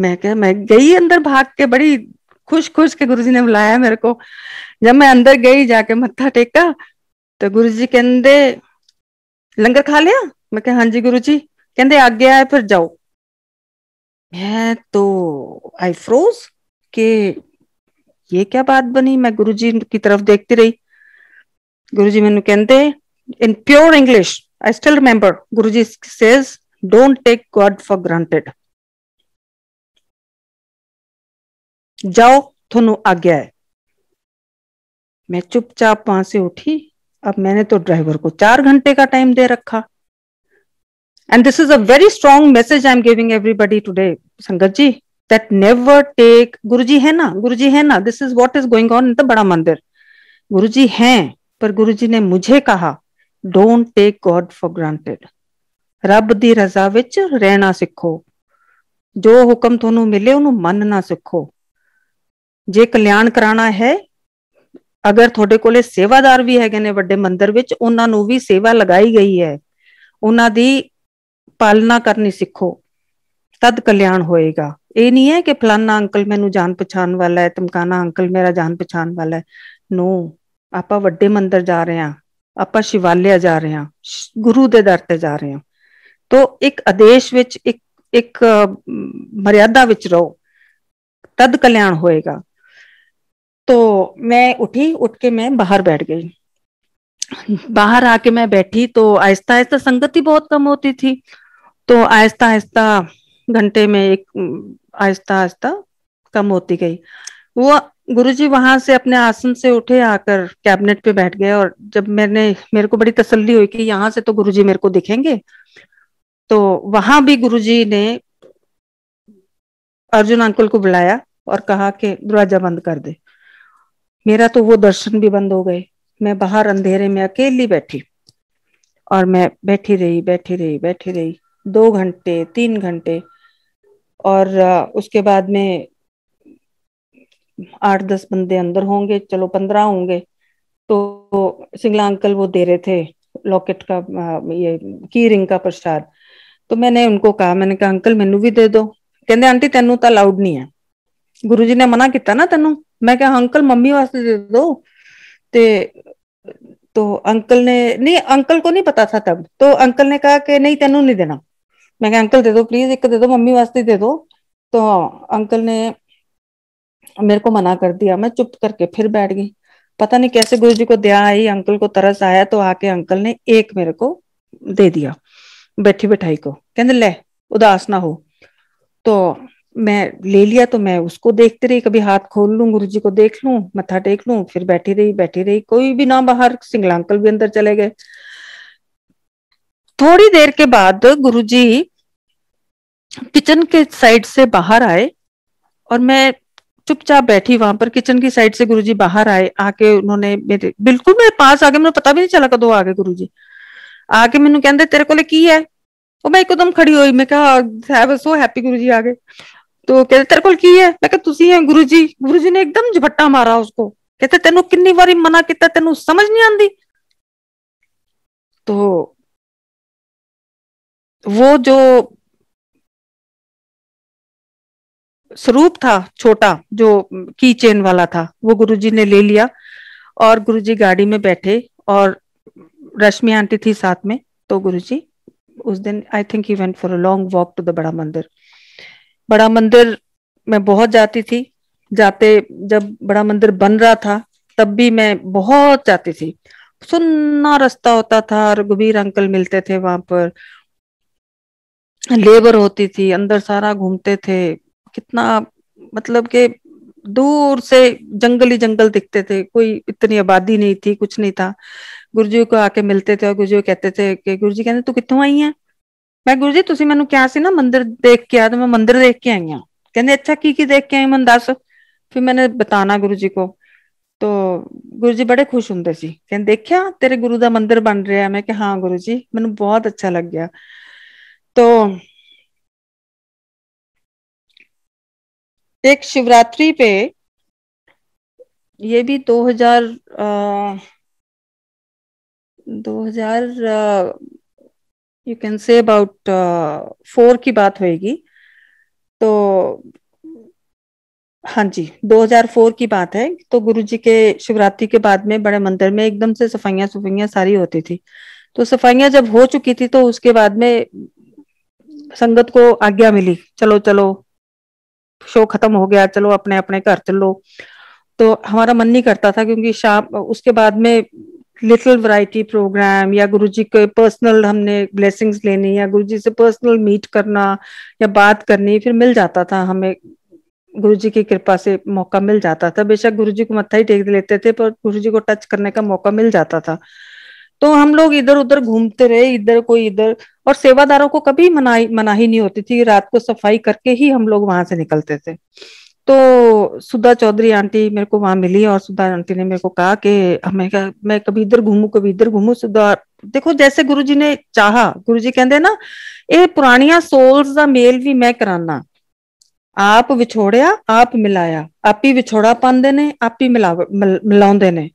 मैं क्या मैं गई अंदर भाग के बड़ी खुश खुश के गुरु जी ने बुलाया मेरे को जब मैं अंदर गई जाके मत्था टेका तो गुरु जी कहते ਲੰਗਰ ਖਾ ਲਿਆ ਮੈਂ हां गुरु जी ਜੀ ਕਹਿੰਦੇ ਆਗਿਆ ਹੈ फिर जाओ मैं तो आई फ्रोज के ये क्या बात बनी मैं गुरु जी की तरफ देखती रही जी मैं कहते in pure English I still Guru ji says don't take God for granted जाओ थोनू गया है मैं चुपचाप वहां से उठी अब मैंने तो ड्राइवर को चार घंटे का टाइम दे रखा and this is a very strong message I am giving everybody today sangat ji that never take गुरु जी है ना गुरु जी है ना this is what is going on in the Bada Mandir गुरु जी है पर गुरु जी ने मुझे कहा don't take God for granted ਰੱਬ ਦੀ ਰਜ਼ਾ ਵਿੱਚ ਰਹਿਣਾ ਸਿੱਖੋ ਜੋ ਹੁਕਮ ਤੁਹਾਨੂੰ ਮਿਲੇ ਉਹਨੂੰ ਮੰਨਣਾ सीखो जे कल्याण कराना है ਅਗਰ ਤੁਹਾਡੇ ਕੋਲੇ ਸੇਵਾਦਾਰ ਵੀ ਹੈਗੇ ਨੇ ਵੱਡੇ ਮੰਦਿਰ ਵਿੱਚ ਉਹਨਾਂ ਨੂੰ ਵੀ ਸੇਵਾ ਲਗਾਈ ਗਈ ਹੈ ਉਹਨਾਂ ਦੀ ਪਾਲਣਾ ਕਰਨੀ ਸਿੱਖੋ ਤਦ ਕਲਿਆਣ ਹੋਏਗਾ ਇਹ ਨਹੀਂ ਹੈ ਕਿ ਫਲਾਨਾ ਅੰਕਲ ਮੈਨੂੰ ਜਾਣ ਪਛਾਣ ਵਾਲਾ ਹੈ ਤਮਕਾਨਾ ਅੰਕਲ ਮੇਰਾ ਜਾਣ ਪਛਾਣ ਵਾਲਾ ਹੈ ਨੋ ਆਪਾਂ ਵੱਡੇ ਮੰਦਿਰ ਜਾ ਰਹੇ ਹਾਂ ਆਪਾਂ ਸ਼ਿਵਾਲਿਆ ਜਾ ਰਹੇ ਹਾਂ ਗੁਰੂ ਦੇ ਦਰ ਤੇ ਜਾ ਰਹੇ ਹਾਂ ਤੋ ਇੱਕ ਆਦੇਸ਼ ਵਿੱਚ ਇੱਕ ਇੱਕ ਮਰਿਆਦਾ ਵਿੱਚ ਰਹੋ ਤਦ ਕਲਿਆਣ ਹੋਏਗਾ तो मैं उठी उठ के मैं बाहर बैठ गई बाहर आके मैं बैठी तो आहिस्ता आहिस्ता संगति बहुत कम होती थी तो आहिस्ता आहिस्ता घंटे में एक आहिस्ता आहिस्ता कम होती गई वो गुरुजी वहां से अपने आसन से उठे आकर कैबिनेट पे बैठ गए और जब मैंने मेरे को बड़ी तसल्ली हुई कि यहाँ से तो गुरुजी मेरे को दिखेंगे तो वहां भी गुरुजी ने अर्जुन अंकल को बुलाया और कहा कि दरवाजा बंद कर दे मेरा तो वो दर्शन भी बंद हो गए मैं बाहर अंधेरे में अकेली बैठी और मैं बैठी रही बैठी रही बैठी रही दो घंटे तीन घंटे और उसके बाद में आठ दस बंदे अंदर होंगे चलो पंद्रह होंगे तो सिंगला अंकल वो दे रहे थे लॉकेट का ये की रिंग का प्रसाद तो मैंने उनको कहा मैंने कहा अंकल मेनू भी दे दो कहते आंटी तेनू तो अलाउड नहीं है गुरु जी ने मना किया ना तेनू मैं क्या अंकल मम्मी वास्ते दे दो ते तो अंकल ने नहीं अंकल को नहीं पता था तब तो अंकल ने कहा कि नहीं तेन नहीं देना मैं क्या अंकल दे दो प्लीज एक दे दो मम्मी वास्ते दे दो तो अंकल ने मेरे को मना कर दिया मैं चुप करके फिर बैठ गई पता नहीं कैसे गुरु जी को दया आई अंकल को तरस आया तो आके अंकल ने एक मेरे को दे दिया बैठी बैठाई को कहते ले उदास ना हो तो मैं ले लिया तो मैं उसको देखती रही कभी हाथ खोल लूं जी को देख लूं मथा टेक लूं फिर बैठी रही बैठी रही कोई भी ना बाहर सिंगला अंकल भी अंदर चले गए थोड़ी देर के बाद गुरुजी किचन के साइड से बाहर आए और मैं चुपचाप बैठी वहां पर किचन की साइड से गुरुजी बाहर आए आके उन्होंने मेरे बिल्कुल मेरे पास आके मैंने पता भी नहीं चला कदों आ गए गुरु जी आके ਮੈਨੂੰ कहते तेरे को ਕੀ ਹੈ ਉਹ ਮੈਂ ਇੱਕਦਮ ਖੜੀ ਹੋਈ ਮੈਂ ਕਿਹਾ ਆਈ ਵਾਸ ਸੋ ਹੈਪੀ ਗੁਰੂ ਜੀ तो कहते तेरे को की है मैं तुसी है गुरु जी गुरु जी ने एकदम झपट्टा मारा उसको कहते तेन कि बारी मना किया तेन समझ नहीं आती तो वो जो स्वरूप था छोटा जो की चेन वाला था वो गुरुजी ने ले लिया और गुरुजी गाड़ी में बैठे और रश्मि आंटी थी साथ में तो गुरुजी उस दिन I think he went for a long walk to the Bada Mandir बड़ा मंदिर मैं बहुत जाती थी जाते जब बड़ा मंदिर बन रहा था तब भी मैं बहुत जाती थी सुन्ना रास्ता होता था और गुबीर अंकल मिलते थे वहां पर लेबर होती थी अंदर सारा घूमते थे कितना मतलब के दूर से जंगल ही जंगल दिखते थे कोई इतनी आबादी नहीं थी कुछ नहीं था गुरुजी को आके मिलते थे और गुरुजी कहते थे कि गुरुजी कहते तू कितों आई है ਮੈਂ ਗੁਰੂ ਜੀ ਤੁਸੀਂ ਮੈਨੂੰ ਕਿਹਾ ਸੀ ਨਾ ਮੰਦਿਰ ਦੇਖ ਕੇ ਆ ਤੇ ਮੈਂ ਮੰਦਿਰ ਦੇਖ ਕੇ ਆਈ ਆ ਕਹਿੰਦੇ ਅੱਛਾ ਕੀ ਕੀ ਦੇਖ ਕੇ ਆਈ ਮੈਨੂੰ ਦੱਸ ਫਿਰ ਮੈਨੇ ਬਤਾਨਾ ਗੁਰੂ ਜੀ ਕੋ ਤੋ ਗੁਰੂ ਜੀ ਬੜੇ ਖੁਸ਼ ਹੁੰਦੇ ਸੀ ਕਹਿੰਦੇ ਦੇਖਿਆ ਤੇਰੇ ਗੁਰੂ ਦਾ ਮੰਦਿਰ ਬਣ ਰਿਹਾ ਮੈਂ ਕਿ ਹਾਂ ਗੁਰੂ ਜੀ ਮੈਨੂੰ ਬਹੁਤ ਅੱਛਾ ਲੱਗਿਆ ਤੋ ਇੱਕ ਸ਼ਿਵਰਾਤਰੀ ਪੇ ਇਹ ਵੀ 2000 ਅ 2000 you can say about four की बात होगी तो हाँ जी 2004 की बात है तो गुरु जी के शिवरात्रि के बाद में बड़े मंदिर में एकदम से सफाइयाँ सफाइयाँ सारी होती थी तो सफाइयाँ जब हो चुकी थी तो उसके बाद में संगत को आज्ञा मिली चलो चलो शो खत्म हो गया चलो अपने अपने घर चलो तो हमारा मन नहीं करता था क्योंकि शाम उसके बाद में लिटिल वैरायटी प्रोग्राम या गुरुजी के पर्सनल हमने ब्लेसिंग्स लेनी या गुरुजी से पर्सनल मीट करना या बात करनी फिर मिल जाता था हमें गुरुजी की कृपा से मौका मिल जाता था बेशक गुरुजी को मत्था ही टेक लेते थे पर गुरुजी को टच करने का मौका मिल जाता था तो हम लोग इधर उधर घूमते रहे इधर कोई इधर और सेवादारों को कभी मनाही मनाही नहीं होती थी रात को सफाई करके ही हम लोग वहां से निकलते थे तो सुधा चौधरी आंटी मेरे को वहां मिली और सुधा आंटी ने मेरे को कहा कि हमें कहा मैं कभी इधर घूमू कभी इधर घूमू सुधा ਦੇਖੋ ਜੈਸੇ ਗੁਰੂ ਜੀ ਨੇ ਚਾਹਾ ਗੁਰੂ ਜੀ ਕਹਿੰਦੇ ਨਾ ਇਹ ਪੁਰਾਣੀਆਂ ਸੋਲਸ ਦਾ ਮੇਲ ਵੀ ਮੈਂ ਕਰਾਨਾ ਆਪ ਵਿਛੋੜਿਆ ਆਪ ਮਿਲਾਇਆ ਆਪੀ ਵਿਛੋੜਾ ਪਾਉਂਦੇ ਨੇ ਆਪੀ ਮਿਲਾਉਂਦੇ ਨੇ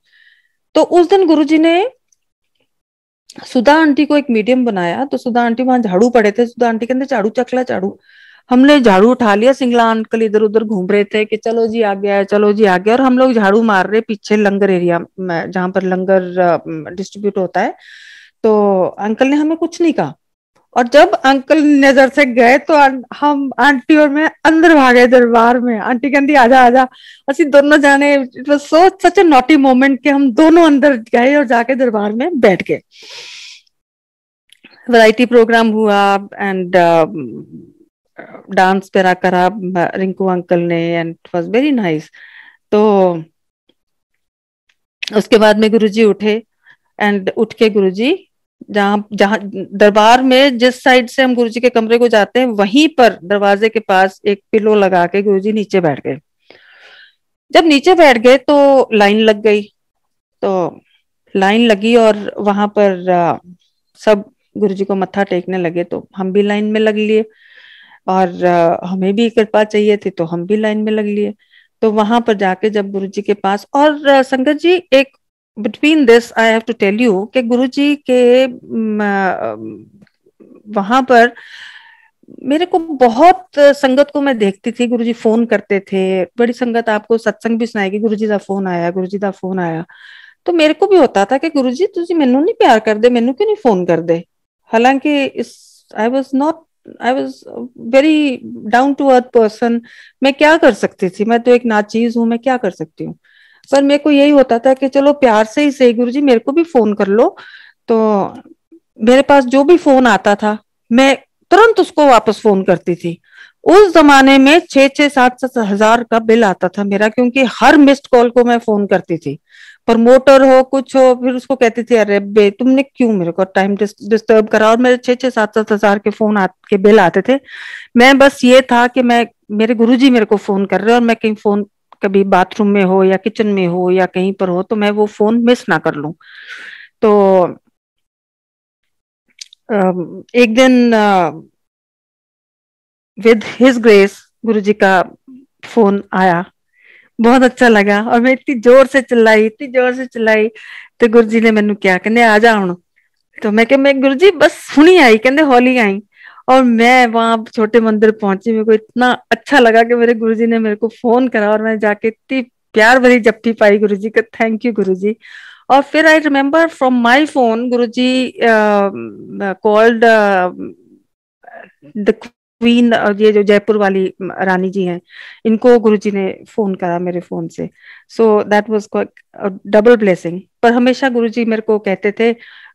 तो उस दिन गुरु जी ने सुधा आंटी को एक मीडियम बनाया तो सुधा आंटी वहां झाड़ू पड़े थे सुधा आंटी कहते झाड़ू चकला झाड़ू हमने झाड़ू उठा लिया सिंगला अंकल इधर उधर घूम रहे थे कि चलो जी आ गया है चलो जी आ गया और हम लोग झाड़ू मार रहे पीछे लंगर एरिया जहां पर लंगर डिस्ट्रीब्यूट होता है तो अंकल ने हमें कुछ नहीं कहा और जब अंकल नजर से गए तो हम आंटी और मैं अंदर भागे दरबार में आंटी कहती आजा आजा असि दोनों जाने it was so such a naughty moment के हम दोनों अंदर गए और जाके दरबार में बैठ गए वैरायटी प्रोग्राम हुआ एंड डांस पेरा करा रिंकू अंकल ने and it was very nice तो उसके बाद में गुरुजी उठे एंड उठ के जी जहां जहां दरबार में जिस साइड से हम गुरुजी के कमरे को जाते हैं वहीं पर दरवाजे के पास एक पिलो लगा के गुरुजी नीचे बैठ गए जब नीचे बैठ गए तो लाइन लग गई तो लाइन लगी और वहां पर सब गुरुजी को मत्था टेकने लगे तो हम भी लाइन में लग लिए और हमें भी कृपा चाहिए थी तो हम भी लाइन में लग लिए तो वहां पर जाके जब गुरु जी के पास और संगत जी एक between this I have to tell you कि गुरु जी के वहां पर मेरे को बहुत संगत को मैं देखती थी गुरुजी फोन करते थे बड़ी संगत आपको सत्संग भी सुनाएगी गुरुजी फोन आया गुरु जी का फोन आया तो मेरे को भी होता था कि गुरुजी नहीं प्यार कर दे मेनू क्यों नहीं फोन कर दे हालांकि इस I was not I was very down to earth person मैं क्या कर सकती थी मैं तो एक नाचीज हूँ मैं क्या कर सकती हूँ पर मेरे को यही होता था कि चलो प्यार से ही सही गुरु जी मेरे को भी फोन कर लो तो मेरे पास जो भी फोन आता था मैं तुरंत उसको वापस फोन करती थी उस जमाने में छह छह सात सात हजार का बिल आता था मेरा क्योंकि हर मिस्ड कॉल को मैं फोन करती थी प्रमोटर हो कुछ हो फिर उसको कहती थी अरे बे तुमने क्यों मेरे को टाइम डिस्टर्ब करा और मेरे छह छह सात सात हजार के फोन आ, के बिल आते थे मैं बस ये था कि मैं मेरे गुरुजी मेरे को फोन कर रहे और मैं कहीं फोन कभी बाथरूम में हो या किचन में हो या कहीं पर हो तो मैं वो फोन मिस ना कर लू तो एक दिन विद हिज ग्रेस गुरुजी का फोन आया बहुत अच्छा लगा और मैं इतनी जोर से चिल्लाई इतनी जोर से चिल्लाई तो गुरु जी ने मैनु क्या कहने आ जा हूं तो मैं क्या मैं गुरु जी बस सुनी आई कहते हौली आई और मैं वहां छोटे मंदिर पहुंची मेरे को इतना अच्छा लगा कि मेरे गुरुजी ने मेरे को फोन करा और मैं जाके इतनी प्यार भरी जप्पी पाई गुरु जी का थैंक यू गुरु जी और फिर I remember from my phone Guru ji called the queen ये जो जयपुर वाली रानी जी हैं इनको गुरु जी ने फोन करा मेरे फोन से so that was double blessing पर हमेशा गुरुजी मेरे को कहते थे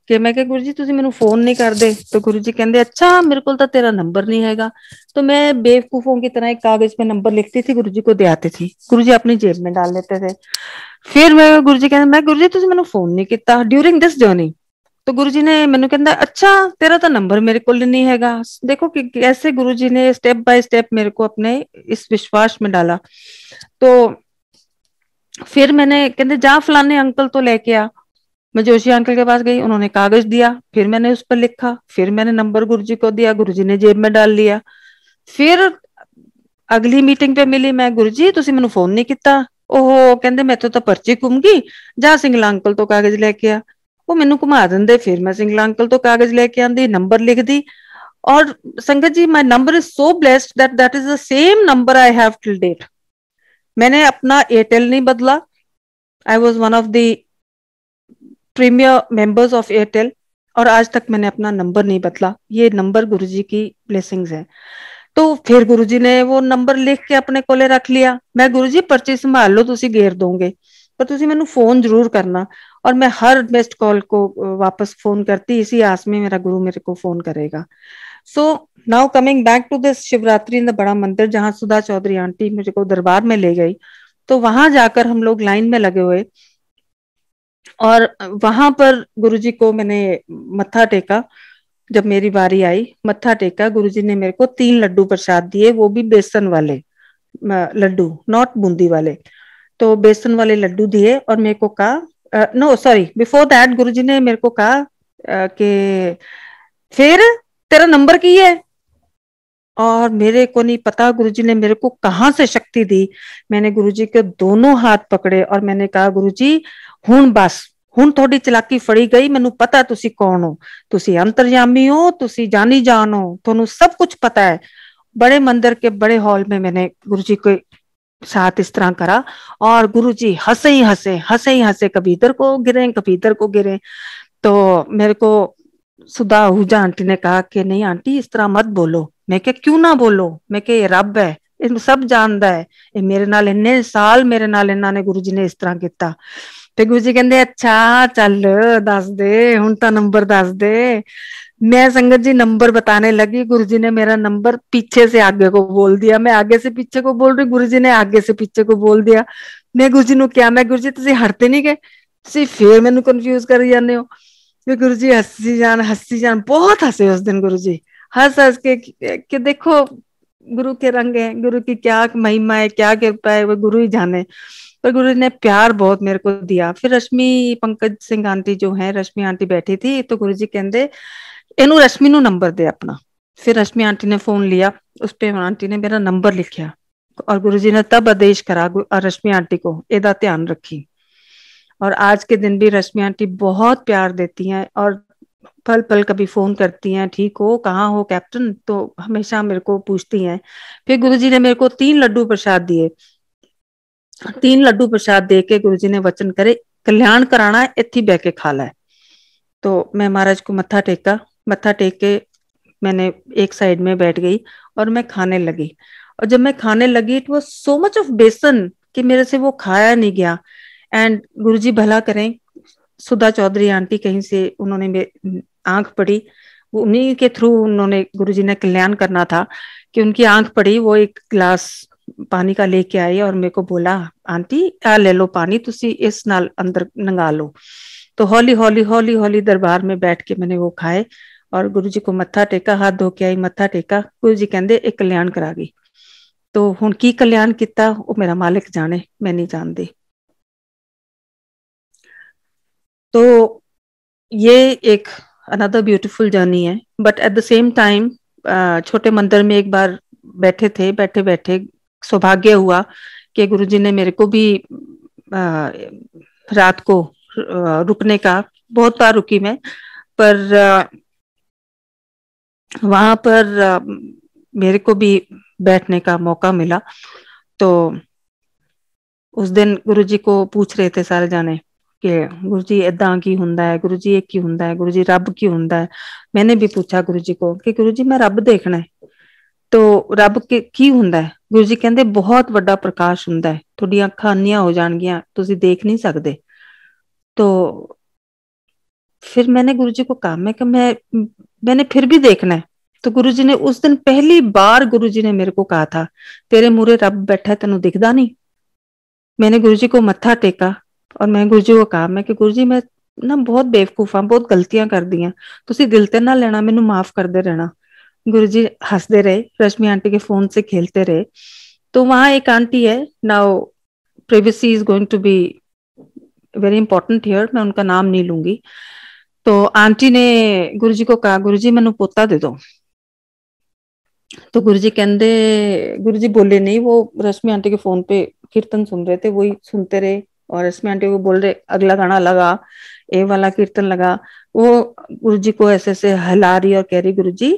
कि मैं कह गुरु जी तुम मेनु फोन नहीं कर दे तो गुरु जी कहते अच्छा मेरे को तो तेरा नंबर नहीं है तो मैं बेवकूफों की तरह एक कागज पे नंबर लिखती थी गुरु जी को दे थी गुरु जी अपनी जेब में डाल लेते थे फिर मैं गुरु जी कहते मैं गुरु जी तुम मेनु फोन नहीं किया ड्यूरिंग दिस जर्नी तो गुरु जी ने ਮੈਨੂੰ ਕਹਿੰਦਾ अच्छा तेरा ਤਾਂ ਨੰਬਰ ਮੇਰੇ ਕੋਲ ਨਹੀਂ ਹੈਗਾ ਦੇਖੋ ਕਿ कैसे गुरु जी ने स्टेप बाय स्टेप मेरे को अपने इस विश्वास में डाला तो फिर मैंने कहते जा फलाने अंकल तो लेके आ मैं जोशी अंकल के पास गई उन्होंने कागज दिया फिर मैंने उस पर लिखा फिर मैंने नंबर गुरु जी को दिया गुरु जी ने जेब में डाल लिया फिर अगली मीटिंग पे मिली मैं गुरु जी ਤੁਸੀਂ ਮੈਨੂੰ फोन नहीं किया ਉਹ ਕਹਿੰਦੇ ਮੈਥੋਂ ਤਾਂ ਪਰਚੀ ਗੁੰਮ ਗਈ ਜਾ ਸਿੰਗਲਾ ਅੰਕਲ ਤੋਂ ਕਾਗਜ਼ ਲੈ ਕੇ ਆ ਉਹ ਮੈਨੂੰ ਘੁਮਾ ਦਿੰਦੇ ਫਿਰ ਮੈਂ ਸਿੰਗਲਾ ਅੰਕਲ ਤੋਂ ਕਾਗਜ਼ ਲੈ ਕੇ ਆਂਦੀ ਨੰਬਰ ਲਿਖਦੀ ਔਰ ਸੰਗਤ ਜੀ my number is so blessed that that is the same number I have till date मैंने अपना एयरटेल नहीं बदला I was one of the premier members of Airtel और आज तक मैंने अपना नंबर नहीं बदला ये नंबर गुरु जी की ब्लेसिंग्स है तो फिर गुरु जी ने वो नंबर लिख के अपने कोले रख लिया मैं गुरु जी परची संभाल लो ਤੁਸੀਂ ਗੇਰ दोगे पर तुम मैं फोन जरूर करना और मैं हर मिस्ड कॉल को वापस फोन करती इसी आस में मेरा गुरु मेरे को फोन करेगा so now coming back to this Shivratri in the Bada Mandir जहां सुधा चौधरी आंटी मुझे को दरबार में ले गई तो वहां जाकर हम लोग लाइन में लगे हुए और वहां पर गुरुजी को मैंने मत्था टेका जब मेरी बारी आई मत्था टेका गुरुजी ने मेरे को तीन लड्डू प्रसाद दिए वो भी बेसन वाले लड्डू नॉट बूंदी वाले तो बेसन वाले लड्डू दिए और मेरे को कहा no sorry before that Guruji ने मेरे को कहा कि फिर तेरा नंबर की है और मेरे को नहीं पता गुरुजी ने मेरे को कहाँ से शक्ति दी मैंने गुरुजी के दोनों हाथ पकड़े और मैंने कहा गुरुजी हूं बस हूं थोड़ी चलाकी फड़ी गई ਮੈਨੂੰ पता ਤੁਸੀਂ ਕੌਣ ਹੋ ਤੁਸੀਂ ਅੰਤਰਜਾਮੀ ਹੋ ਤੁਸੀਂ ਜਾਣੀ ਜਾਨ ਹੋ ਤੁਹਾਨੂੰ ਸਭ ਕੁਝ ਪਤਾ ਹੈ बड़े मंदिर के बड़े हॉल में मैंने गुरु जी को साथ इस तरह करा और गुरु जी हंसे ही हंसे हंसे ही हंसे कभी इधर को गिरे कभी इधर को गिरे तो मेरे को सुधा हुजा आंटी ने कहा कि नहीं आंटी इस तरह मत बोलो मैं क्या क्यों ना बोलो मैं क्या ये रब है सब जानता है ये मेरे नाल इन्ने साल मेरे नाल इन्ना ने गुरु जी ने इस तरह किया गुरु जी कहते अच्छा चल दस दे हूं तो नंबर दस दे मैं संगत जी नंबर बताने लगी गुरु जी ने मेरा नंबर पीछे से आगे को बोल दिया मैं आगे से पीछे को बोल रही गुरु जी ने आगे से पीछे को बोल दिया मैं गुरु जी क्या मैं गुरु जी तुम हटते नहीं गए ਗਏ ਤੁਸੀਂ ਫੇਰ ਮੈਨੂੰ ਕਨਫਿਊਜ਼ ਕਰੀ ਜਾਂਦੇ ਹੋ ਤੇ ਗੁਰਜੀ ਹੱਸੀ ਜਾਣ ਹੱਸੀ ਜਾਣ ਬਹੁਤ ਹੱਸੇ ਉਸ ਦਿਨ ਗੁਰਜੀ ਹੱਸ ਹੱਸ के, के देखो गुरु के रंग है गुरु की क्या महिमा है क्या कृपा है वो गुरु ही जाने पर गुरु ने प्यार बहुत मेरे को दिया फिर रश्मि पंकज सिंह आंटी जो है रश्मि आंटी बैठी थी तो गुरु जी कहते ਇਹਨੂੰ रश्मि नंबर दे अपना फिर रश्मि आंटी ने फोन लिया उस पर आंटी ने मेरा नंबर लिखा और जी ने तब आदेश करा और रश्मि आंटी को एदा ध्यान रखी और आज के दिन भी रश्मि आंटी बहुत प्यार देती हैं और पल पल कभी फोन करती हैं ठीक हो कहाँ हो कैप्टन तो हमेशा मेरे को पूछती हैं फिर गुरु जी ने मेरे को तीन लड्डू प्रसाद दिए तीन लड्डू प्रसाद दे के गुरु जी ने वचन करे कल्याण कराना इतनी बह के खा ला तो मैं महाराज को मत्था टेका मत्था टेक के मैंने एक साइड में बैठ गई और मैं खाने लगी और जब मैं खाने लगी it was so much of besan कि मेरे से वो खाया नहीं गया एंड गुरु जी भला करें सुधा चौधरी आंटी कहीं से उन्होंने आंख पड़ी वो उन्हीं के थ्रू उन्होंने गुरु जी ने कल्याण करना था कि उनकी आंख पड़ी वो एक गिलास पानी का लेके आई और मेरे को बोला आंटी आ ले लो पानी तुसी इस नाल अंदर नंगा लो तो हौली हौली हौली हौली दरबार में बैठ के मैंने वो खाए और गुरु जी को मथा टेका हाथ धो के आई मथा टेका गुरु जी कहते एक कल्याण करा गई तो ਹੁਣ की कल्याण किया मेरा मालिक जाने मैं नहीं जानती तो ये एक अनदर ब्यूटीफुल जर्नी है but at the same time छोटे मंदिर में एक बार बैठे थे बैठे बैठे सौभाग्य हुआ कि गुरुजी ने मेरे को भी आ, रात को रुकने का बहुत बार रुकी मैं पर वहाँ पर आ, मेरे को भी बैठने का मौका मिला तो ਉਸ ਦਿਨ ਗੁਰੂ ਜੀ ਕੋ ਪੁੱਛ ਰਹੇ ਤੇ ਸਾਰੇ ਜਾਣੇ ਕਿ ਗੁਰੂ ਜੀ ਇਦਾਂ ਕੀ ਹੁੰਦਾ ਹੈ ਗੁਰੂ ਜੀ ਇਹ ਕੀ ਹੁੰਦਾ ਹੈ ਗੁਰੂ ਜੀ ਰੱਬ ਕੀ ਹੁੰਦਾ ਹੈ ਮੈਨੇ ਵੀ ਪੁੱਛਾ ਗੁਰੂ ਜੀ ਕੋ ਕਿ ਗੁਰੂ ਜੀ ਮੈਂ ਰੱਬ ਦੇਖਣਾ ਹੈ ਤੋ ਰੱਬ ਕੀ ਹੁੰਦਾ ਹੈ ਗੁਰੂ ਜੀ ਕਹਿੰਦੇ ਬਹੁਤ ਵੱਡਾ ਪ੍ਰਕਾਸ਼ ਹੁੰਦਾ ਹੈ ਤੁਹਾਡੀਆਂ ਅੱਖਾਂ ਅੰਨੀਆਂ ਹੋ ਜਾਣਗੀਆਂ ਤੁਸੀਂ ਦੇਖ ਨਹੀਂ ਸਕਦੇ ਤੋ फिर मैंने गुरु जी को कहा मैं कि मैं मैंने फिर भी देखना है तो गुरु जी ने उस दिन पहली बार गुरु जी ने मेरे को कहा था तेरे मुरे रब बैठा तेन दिखता नहीं मैंने गुरु जी को मत्था टेका और मैं जी को कहा मैं कि जी मैं बेवकूफ हाँ बहुत गलतियां कर दी ਤੁਸੀਂ दिल ते ना लेना मैं माफ करते रहना गुरु जी हंसते रहे रश्मि आंटी के फोन से खेलते रहे तो वहां एक आंटी है now privacy is going to be very important here मैं उनका नाम नहीं लूंगी तो आंटी ने गुरु जी को कहा गुरु जी मैं पोता दे दो तो जी कहते जी बोले नहीं वो रश्मि आंटी के फोन पे कीर्तन सुन रहे थे वही सुनते रहे और रश्मि आंटी को बोल रहे अगला गाना लगा ए वाला कीर्तन लगा वो जी को ऐसे ऐसे हिला रही और कह रही गुरु जी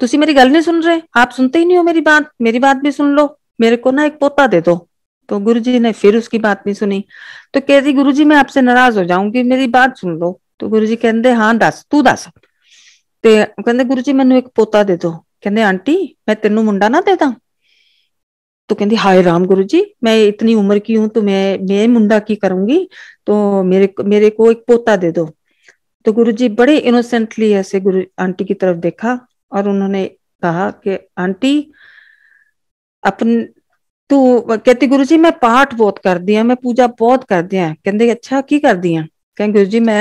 तुम मेरी गल नहीं सुन रहे आप सुनते ही नहीं हो मेरी बात मेरी बात भी सुन लो मेरे को ना एक पोता दे दो तो गुरु जी ने फिर उसकी बात नहीं सुनी तो कह रही गुरु जी मैं आपसे नाराज हो जाऊंगी मेरी बात सुन लो तो गुरु जी ਕਹਿੰਦੇ ਹਾਂ हाँ, दस ਤੂੰ ਦੱਸ ਤੇ ਕਹਿੰਦੇ ਗੁਰੂ ਜੀ ਮੈਨੂੰ ਇੱਕ ਪੋਤਾ ਦੇ ਦਿਓ ਕਹਿੰਦੇ ਆਂਟੀ ਮੈਂ ਤੈਨੂੰ ਮੁੰਡਾ ਨਾ ਦੇ तो कहती हाय राम गुरु जी मैं इतनी उम्र की हूं तो मैं मैं मुंडा की करूंगी तो मेरे मेरे को एक पोता दे दो तो गुरु जी बड़े इनोसेंटली ऐसे गुरु आंटी की तरफ देखा और उन्होंने कहा कि आंटी अपन तू कहती गुरु जी मैं पाठ बहुत कर दिया मैं पूजा बहुत कर दिया कहते अच्छा की कर दिया कहें गुरु जी मैं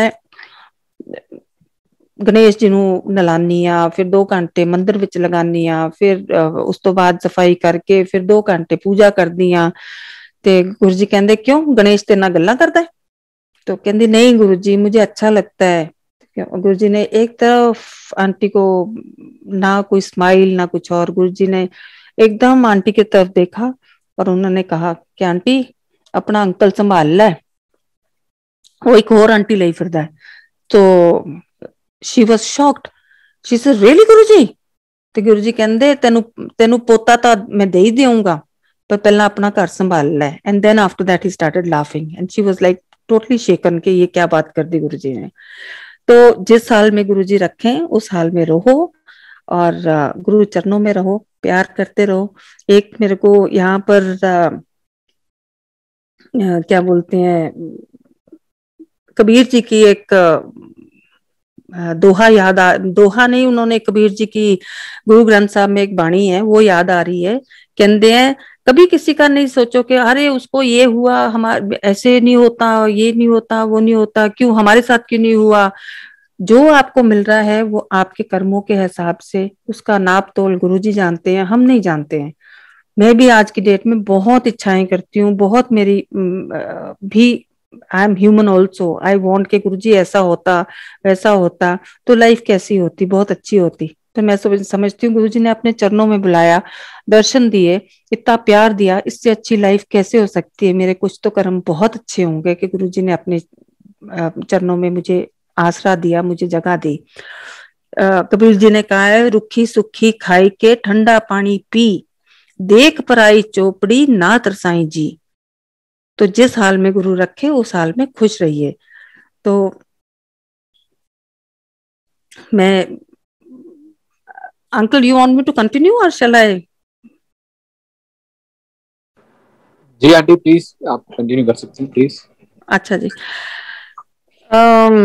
ਗਣੇਸ਼ ਜੀ ਨੂੰ ਨਲਾਨੀ ਆ ਫਿਰ 2 ਘੰਟੇ ਮੰਦਿਰ ਵਿੱਚ ਲਗਾਨੀ ਆ ਫਿਰ ਉਸ ਤੋਂ ਬਾਅਦ ਸਫਾਈ ਕਰਕੇ ਫਿਰ 2 ਘੰਟੇ ਪੂਜਾ ਕਰਦੀ ਆ ਤੇ ਗੁਰੂ ਜੀ ਕਹਿੰਦੇ ਕਿਉਂ ਗਣੇਸ਼ ਤੇ ਨਾਲ ਗੱਲਾਂ ਕਰਦਾ ਹੈ तो कहती नहीं गुरु जी मुझे अच्छा लगता है गुरु जी ने एक तरफ आंटी को ना कोई स्माइल ना कुछ और गुरु जी ने एकदम आंटी की तरफ देखा और उन्होंने कहा कि आंटी अपना अंकल संभाल लै वो एक और आंटी ले फिरदा है तो she was shocked she sir really Guru ji तो गुरु जी कहें तेन तेन पोता तो मैं दे ही दूंगा पर पहला अपना घर संभाल लै and then after that he started laughing and she was like totally shaken के ये क्या बात कर दी गुरु जी ने तो जिस हाल में गुरु जी रखे उस हाल में रहो और गुरु चरणों में रहो प्यार करते रहो एक मेरे को यहाँ पर आ, क्या बोलते हैं कबीर जी की एक दोहा याद आ दोहा नहीं उन्होंने कबीर जी की गुरु ग्रंथ साहब में एक बाणी है वो याद आ रही है कहते हैं कभी किसी का नहीं सोचो कि अरे उसको ये हुआ हमारे ऐसे नहीं होता ये नहीं होता वो नहीं होता क्यों हमारे साथ क्यों नहीं हुआ जो आपको मिल रहा है वो आपके कर्मों के हिसाब से उसका नाप तोल गुरु जी जानते हैं हम नहीं जानते हैं मैं भी आज की डेट में बहुत इच्छाएं करती हूँ बहुत मेरी भी I am human also I want के गुरु जी ऐसा होता वैसा होता तो लाइफ कैसी होती बहुत अच्छी होती तो मैं समझती हूँ गुरु जी ने अपने चरणों में बुलाया दर्शन दिए इतना प्यार दिया इससे अच्छी लाइफ कैसे हो सकती है मेरे कुछ तो कर्म बहुत अच्छे होंगे कि गुरु जी ने अपने चरणों में मुझे आसरा दिया मुझे जगह दी कबीर तो जी ने कहा है रुखी सुखी खाई के ठंडा पानी पी देख पराई चोपड़ी ना तरसाई जी तो जिस हाल में गुरु रखे उस हाल में खुश रहिए तो मैं uncle you want me to continue और शैल आई जी आंटी प्लीज आप कंटिन्यू कर सकते हैं प्लीज अच्छा जी um,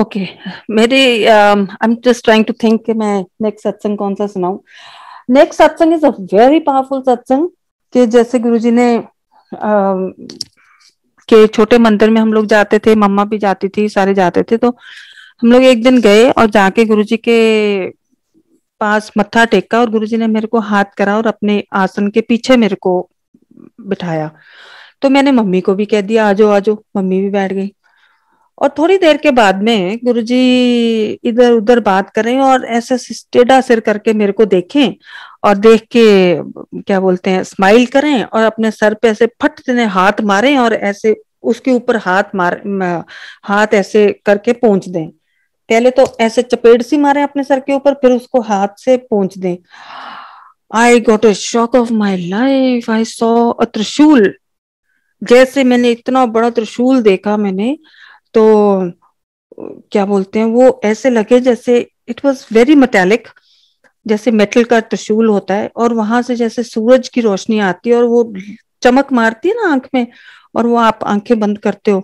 ओके मेरे I am just trying to think मैं नेक्स्ट सत्संग कौन सा सुनाऊं नेक्स्ट सत्संग इज अ वेरी पावरफुल सत्संग कि जैसे गुरुजी ने uh, के छोटे मंदिर में हम लोग जाते थे मम्मा भी जाती थी सारे जाते थे तो हम लोग एक दिन गए और जाके गुरुजी के पास मत्था टेका और गुरुजी ने मेरे को हाथ करा और अपने आसन के पीछे मेरे को बिठाया तो मैंने मम्मी को भी कह दिया आजो आजो मम्मी भी बैठ गई और थोड़ी देर के बाद में गुरुजी इधर उधर बात करें और ऐसे टेढ़ा सिर करके मेरे को देखें और देख के क्या बोलते हैं स्माइल करें और अपने सर पे ऐसे फट देने हाथ मारें और ऐसे उसके ऊपर हाथ मार हाथ ऐसे करके पहुंच दें पहले तो ऐसे चपेट सी मारे अपने सर के ऊपर फिर उसको हाथ से पहुंच दें I got a shock of my life I saw a trishul जैसे मैंने इतना बड़ा त्रिशूल देखा मैंने तो क्या बोलते हैं वो ऐसे लगे जैसे इट वॉज वेरी मेटेलिक जैसे मेटल का त्रिशूल होता है और वहां से जैसे सूरज की रोशनी आती है और वो चमक मारती है ना आंख में और वो आप आंखें बंद करते हो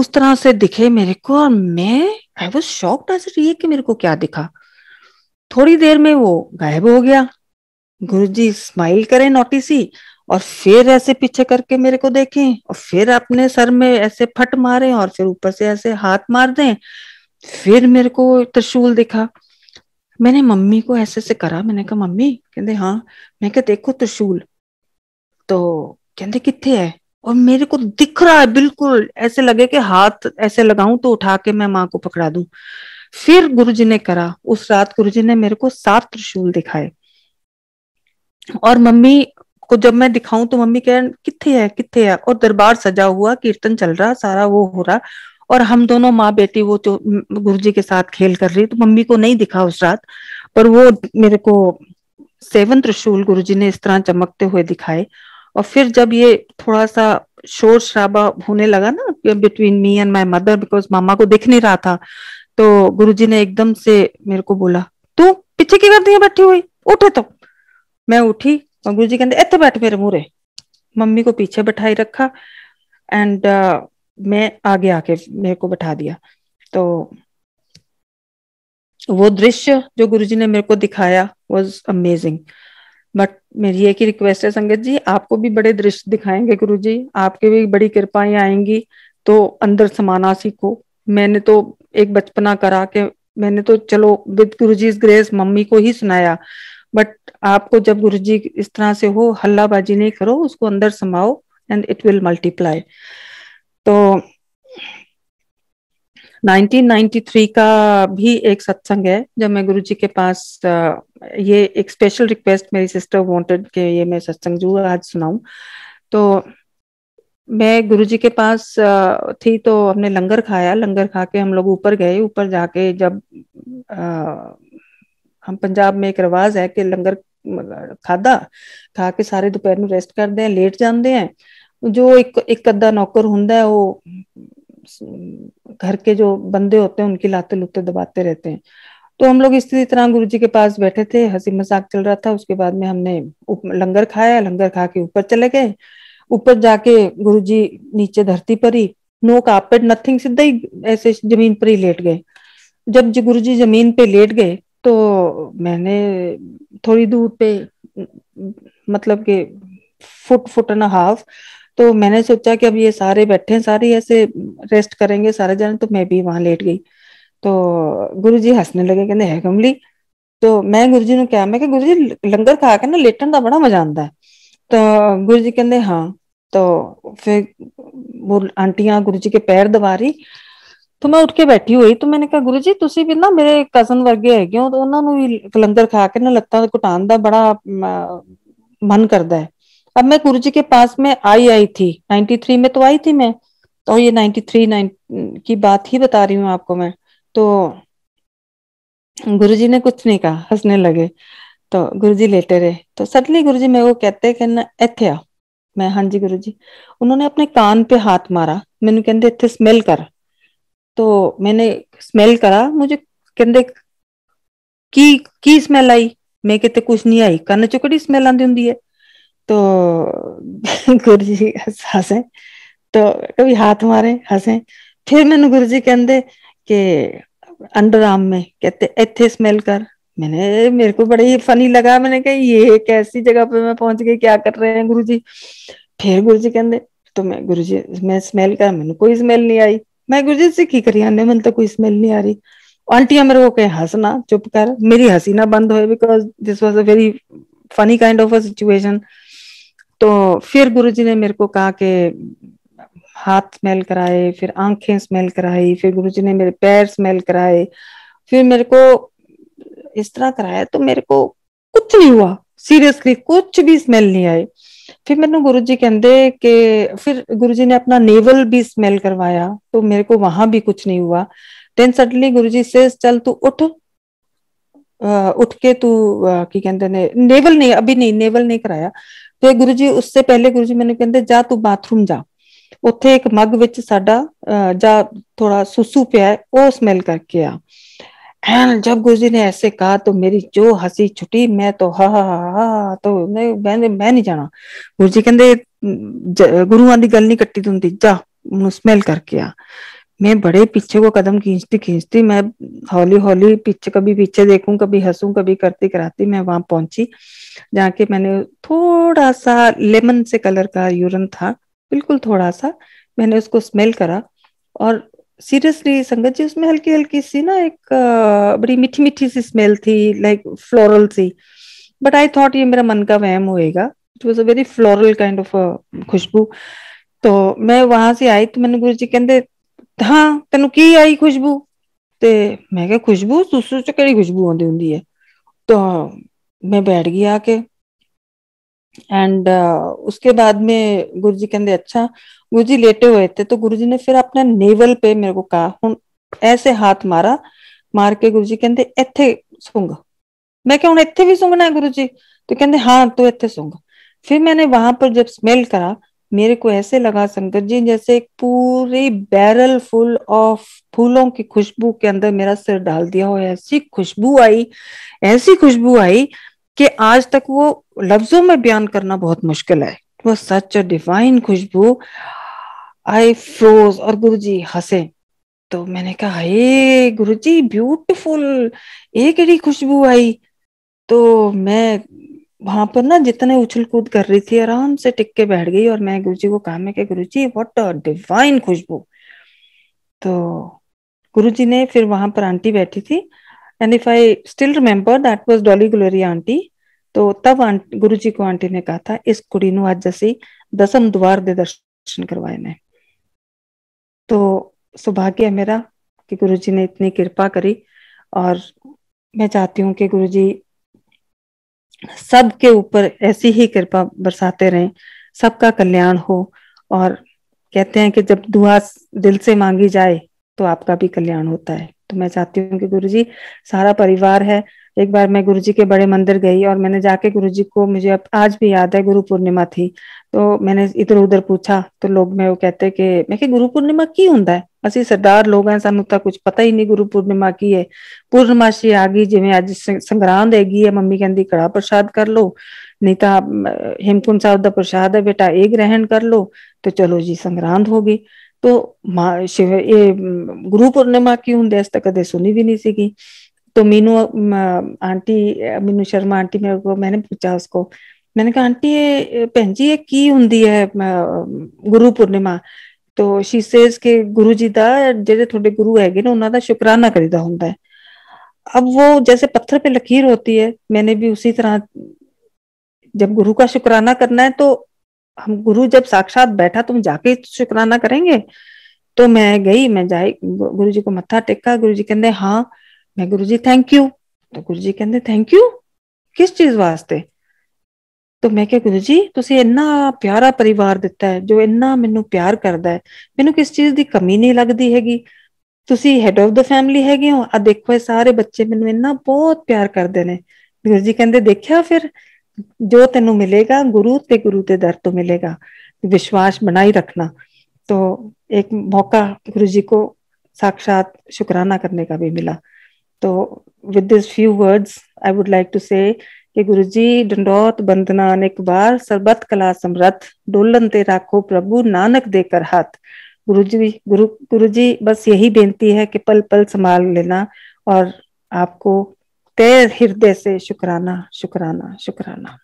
उस तरह से दिखे मेरे को और मैं आई वॉज शॉक्ड ऐसे ये कि मेरे को क्या दिखा थोड़ी देर में वो गायब हो गया गुरुजी स्माइल करे नोटिस ही और फिर ऐसे पीछे करके मेरे को देखें और फिर अपने सर में ऐसे फट मारे और फिर ऊपर से ऐसे हाथ मार दें फिर मेरे को त्रिशूल दिखा मैंने मम्मी को ऐसे ऐसे करा मैंने कहा मम्मी कहते हाँ मैं क्या देखो त्रिशूल तो कहते कितने है और मेरे को दिख रहा है बिल्कुल ऐसे लगे कि हाथ ऐसे लगाऊं तो उठा के मैं माँ को पकड़ा दू फिर गुरु जी ने करा उस रात गुरु जी ने मेरे को सात त्रिशूल दिखाए और मम्मी को जब मैं दिखाऊं तो मम्मी कह कितने है कितने है और दरबार सजा हुआ कीर्तन चल रहा सारा वो हो रहा और हम दोनों माँ बेटी वो जो गुरु जी के साथ खेल कर रही तो मम्मी को नहीं दिखा उस रात पर वो मेरे को सेवन त्रिशूल गुरु जी ने इस तरह चमकते हुए दिखाए और फिर जब ये थोड़ा सा शोर शराबा होने लगा ना between me and my mother because मामा को दिख नहीं रहा था तो गुरु जी ने एकदम से मेरे को बोला तू पीछे की कर बैठी हुई उठे तो मैं उठी गुरु जी कहते इत बैठ मेरे मूहरे मम्मी को पीछे बैठाई रखा एंड uh, मैं आगे आके मेरे को बैठा दिया तो वो दृश्य जो गुरु जी ने मेरे को दिखाया वॉज अमेजिंग बट मेरी एक ही रिक्वेस्ट है संगत जी आपको भी बड़े दृश्य दिखाएंगे गुरु जी आपके भी बड़ी कृपाएं आएंगी तो अंदर समाना सीखो मैंने तो एक बचपना करा के मैंने तो चलो विद जी ग्रेस मम्मी को ही सुनाया बट आपको जब गुरु जी इस तरह से हो हल्लाबाजी नहीं करो उसको अंदर समाओ एंड इट विल मल्टीप्लाई तो 1993 का भी एक सत्संग है जब मैं जी के पास ये एक स्पेशल रिक्वेस्ट मेरी सिस्टर वांटेड के ये मैं सत्संग जो आज सुनाऊं तो मैं गुरु जी के पास थी तो हमने लंगर खाया लंगर खा के हम लोग ऊपर गए ऊपर जाके जब आ, हम पंजाब में एक रिवाज है कि लंगर खादा खा के सारे दोपहर में रेस्ट करते हैं लेट जाते हैं जो एक एक अद्धा नौकर होंगे वो घर के जो बंदे होते हैं उनकी लाते लुते दबाते रहते हैं तो हम लोग इसी तरह गुरु जी के पास बैठे थे हंसी मजाक चल रहा था उसके बाद में हमने लंगर खाया लंगर खा के ऊपर चले गए ऊपर जाके गुरु जी नीचे धरती पर ही नो कापेट नथिंग सीधा ही ऐसे जमीन पर ही लेट गए जब गुरु जी जमीन पे लेट गए तो मैंने थोड़ी दूर पे मतलब कि फुट फुट एंड हाफ तो मैंने सोचा कि अब ये सारे बैठे हैं सारे ऐसे रेस्ट करेंगे सारे जाने तो मैं भी वहां लेट गई तो गुरु जी हंसने लगे कहते है कमली तो मैं गुरु जी ने कहा मैं गुरु जी लंगर खा के ना लेटन का बड़ा मजा आता है तो गुरु जी कहते हाँ तो फिर वो आंटियां गुरु जी के पैर दबा रही तो मैं उठ के बैठी हुई तो मैंने कहा गुरु जी ਤੁਸੀਂ ਵੀ ਨਾ ਮੇਰੇ ਕਜ਼ਨ ਵਰਗੇ ਹੈਗੇ ਹੋ ਉਹਨਾਂ ਨੂੰ ਵੀ ਕਲੰਦਰ ਖਾ ਕੇ ਨਾ ਲੱਤਾਂ ਘਟਾਉਣ ਦਾ मन करता है अब मैं गुरु जी के पास में आई आई थी थ्री में तो आई थी मैं तो ये 93 नाइन की बात ही बता रही हूँ आपको मैं तो गुरु जी ने कुछ नहीं कहा हंसने लगे तो गुरु जी लेटे रहे तो सडनली गुरु जी मेरे को कहते कि ना आ मैं हां जी गुरु जी उन्होंने अपने कान पे हाथ मारा मैंने कहते इतने स्मेल कर तो मैंने स्मेल करा मुझे कहते की की स्मेल आई मैं कहते कुछ नहीं आई कन्न ਚੋਂ ਕਿਹੜੀ ਸਮੈਲ ਆਂਦੀ ਹੁੰਦੀ तो गुरु जी हसे तो कभी हाथ मारे हसे फिर मैंने गुरु जी कहते के अंडर आर्म में कहते इथे स्मेल कर मैंने मेरे को बड़ा ही फनी लगा मैंने कहा ये कैसी जगह पे मैं पहुंच गई क्या कर रहे हैं गुरु जी फिर गुरु जी कहते तो मैं गुरु जी मैं स्मेल कर मैंने कोई स्मेल नहीं आई मैं गुरजीत से की करी आने मन तो कोई स्मेल नहीं आ रही आंटिया मेरे को कहे हंसना चुप कर मेरी हंसी ना बंद हो because this was a very funny kind of a situation तो फिर गुरु जी ने मेरे को कहा कि हाथ स्मेल कराए फिर आंखें स्मेल कराई फिर गुरु जी ने मेरे पैर स्मेल कराए फिर मेरे को इस तरह कराया तो मेरे को कुछ नहीं हुआ सीरियसली कुछ भी स्मेल नहीं आई फिर मैंने गुरु जी कहते कि फिर गुरु जी ने अपना नेवल भी स्मेल करवाया तो मेरे को वहां भी कुछ नहीं हुआ देन सडनली गुरु जी से चल तू उठ उठ के तू की कहते ने नेवल नहीं अभी नहीं नेवल नहीं कराया तो गुरु जी उससे पहले गुरु जी मैंने कहते जा तू बाथरूम जा उथे एक मग विच साडा जा थोड़ा सुसु पिया है ਉਹ स्मेल करके आ एंड जब गुरुजी ने ऐसे कहा तो मेरी जो हंसी छुट्टी मैं तो हा हा हा हा तो मैं मैं, मैं नहीं जाना गुरु जी कहते गुरु की गल नहीं कट्टी तुंदी जा स्मेल करके आ मैं बड़े पीछे को कदम खींचती खींचती मैं हौली हौली पीछे कभी पीछे देखूं कभी हंसूं कभी करती कराती मैं वहां पहुंची जाके मैंने थोड़ा सा लेमन से कलर का यूरन था बिल्कुल थोड़ा सा मैंने उसको स्मेल करा और सीरियसली संगत जी उसमें हल्की हल्की सी ना एक बड़ी मीठी मीठी सी स्मेल थी लाइक फ्लोरल सी बट आई थॉट ये मेरा मन का वहम होएगा it was a very floral kind of khushboo तो मैं वहां से आई तो मैंने गुरु जी कहते ਹਾਂ ਤੈਨੂੰ ਕੀ ਆਈ ਖੁਸ਼ਬੂ ਤੇ ਮੈਂ ਕਿਹਾ ਖੁਸ਼ਬੂ ਸੁਸੂ ਚ ਕਿਹੜੀ ਖੁਸ਼ਬੂ ਆਉਂਦੀ ਹੁੰਦੀ ਹੈ ਤਾਂ ਮੈਂ ਬੈਠ ਗਈ ਆ एंड uh, उसके बाद में गुरु जी कहते अच्छा गुरु जी लेटे हुए थे तो गुरु जी ने फिर अपना नेवल पे मेरे को कहा हूं ऐसे हाथ मारा मार के गुरु जी कहते इथे सूंघ मैं क्या हूं इथे भी सूंघना है गुरु जी तो कहते हाँ तू तो इथे सूंघ फिर मैंने वहां पर जब स्मेल करा मेरे को ऐसे लगा शंकर जी जैसे एक पूरी बैरल फुल ऑफ फूलों की खुशबू के अंदर मेरा सिर डाल दिया हो ऐसी खुशबू आई ऐसी खुशबू आई कि आज तक वो लफ्जों में बयान करना बहुत मुश्किल है वो सच और डिवाइन खुशबू आई फ्रोज और जी हंसे तो मैंने कहा हे जी ब्यूटिफुल एक खुशबू आई तो मैं वहां पर ना जितने उछल कूद कर रही थी आराम से टिक के बैठ गई और मैं गुरु जी को कहा मैं गुरु जी वॉट अ डिवाइन खुशबू तो गुरु जी ने फिर वहां पर आंटी बैठी थी and if I still remember that was Dolly Glory aunty तो तब गुरु जी को आंटी ने कहा था इस कुड़ी नु अज असी दसम द्वार दे दर्शन करवाए ने तो सौभाग्य है मेरा कि गुरु जी ने इतनी कृपा करी और मैं चाहती हूँ कि गुरु जी सबके ऊपर ऐसी ही कृपा बरसाते रहें सबका कल्याण हो और कहते हैं कि जब दुआ दिल से मांगी जाए तो आपका भी कल्याण होता है तो मैं चाहती हूँ कि गुरु जी सारा परिवार है एक बार मैं गुरु जी के बड़े मंदिर गई और मैंने जाके गुरु जी को मुझे अब आज भी याद है गुरु पूर्णिमा थी तो मैंने इधर उधर पूछा तो लोग मैं वो कहते कि मैं कि गुरु पूर्णिमा की होंगे असि सरदार लोग हैं सानू तो कुछ पता ही नहीं गुरु पूर्णिमा की है पूर्णमाशी आ गई जिम्मे अज संग्रांद हैगी है मम्मी कहती कड़ा प्रसाद कर लो नहीं तो हेमकुंड साहब का प्रसाद है बेटा ये ग्रहण कर लो तो चलो जी संग्रांद हो गई तो मां शिव ये गुरु पूर्णिमा की होंगे अस तक कदम सुनी भी नहीं सी तो मीनू आंटी मीनू शर्मा आंटी मेरे को मैंने पूछा उसको मैंने कहा आंटी ये भैन जी ये की होंगी है गुरु पूर्णिमा तो शीशेज के गुरु जी का ਦਾ थोड़े गुरु है उन्होंने शुकराना ਉਹਨਾਂ ਦਾ अब वो जैसे पत्थर पे लकीर होती है मैंने भी उसी तरह जब गुरु का शुक्राना करना है तो हम गुरु जब साक्षात बैठा तुम जाके तो शुक्राना करेंगे तो मैं गई मैं जाई गुरु जी को मत्था टेका गुरु जी कहते हाँ ਮੈਂ ਗੁਰੂ ਜੀ ਥੈਂਕ ਯੂ ਤਾਂ ਗੁਰੂ ਜੀ ਕਹਿੰਦੇ ਥੈਂਕ ਯੂ ਕਿਸ ਚੀਜ਼ ਵਾਸਤੇ ਤਾਂ ਮੈਂ ਕਿਹਾ ਗੁਰੂ ਜੀ ਤੁਸੀਂ ਇੰਨਾ ਪਿਆਰਾ ਪਰਿਵਾਰ ਦਿੱਤਾ ਹੈ ਜੋ ਇੰਨਾ ਮੈਨੂੰ ਪਿਆਰ ਕਰਦਾ ਹੈ ਮੈਨੂੰ ਕਿਸ ਚੀਜ਼ ਦੀ ਕਮੀ ਨਹੀਂ ਲੱਗਦੀ ਹੈਗੀ ਤੁਸੀਂ ਹੈਡ ਆਫ ਦਾ ਫੈਮਿਲੀ ਹੈਗੇ ਹੋ ਆ ਦੇਖੋ ਇਹ ਸਾਰੇ ਬੱਚੇ ਮੈਨੂੰ ਇੰਨਾ ਬਹੁਤ ਪਿਆਰ ਕਰਦੇ ਨੇ ਗੁਰੂ ਜੀ ਕਹਿੰਦੇ ਦੇਖਿਆ ਫਿਰ ਜੋ ਤੈਨੂੰ ਮਿਲੇਗਾ ਗੁਰੂ ਤੇ ਗੁਰੂ ਤੇ ਦਰ ਤੋਂ ਮਿਲੇਗਾ ਵਿਸ਼ਵਾਸ ਬਣਾਈ ਰੱਖਣਾ तो एक मौका गुरु जी को साक्षात ਸ਼ੁਕਰਾਨਾ ਕਰਨੇ ਦਾ ਵੀ मिला तो with this few words I would like to say कि गुरु जी डंडौत बंदना अनेक बार सरबत कला समरथ डोलन ते राखो प्रभु नानक देकर हाथ गुरु जी गुरु गुरु जी बस यही बेनती है कि पल पल संभाल लेना और आपको तय हृदय से शुक्राना शुक्राना शुक्राना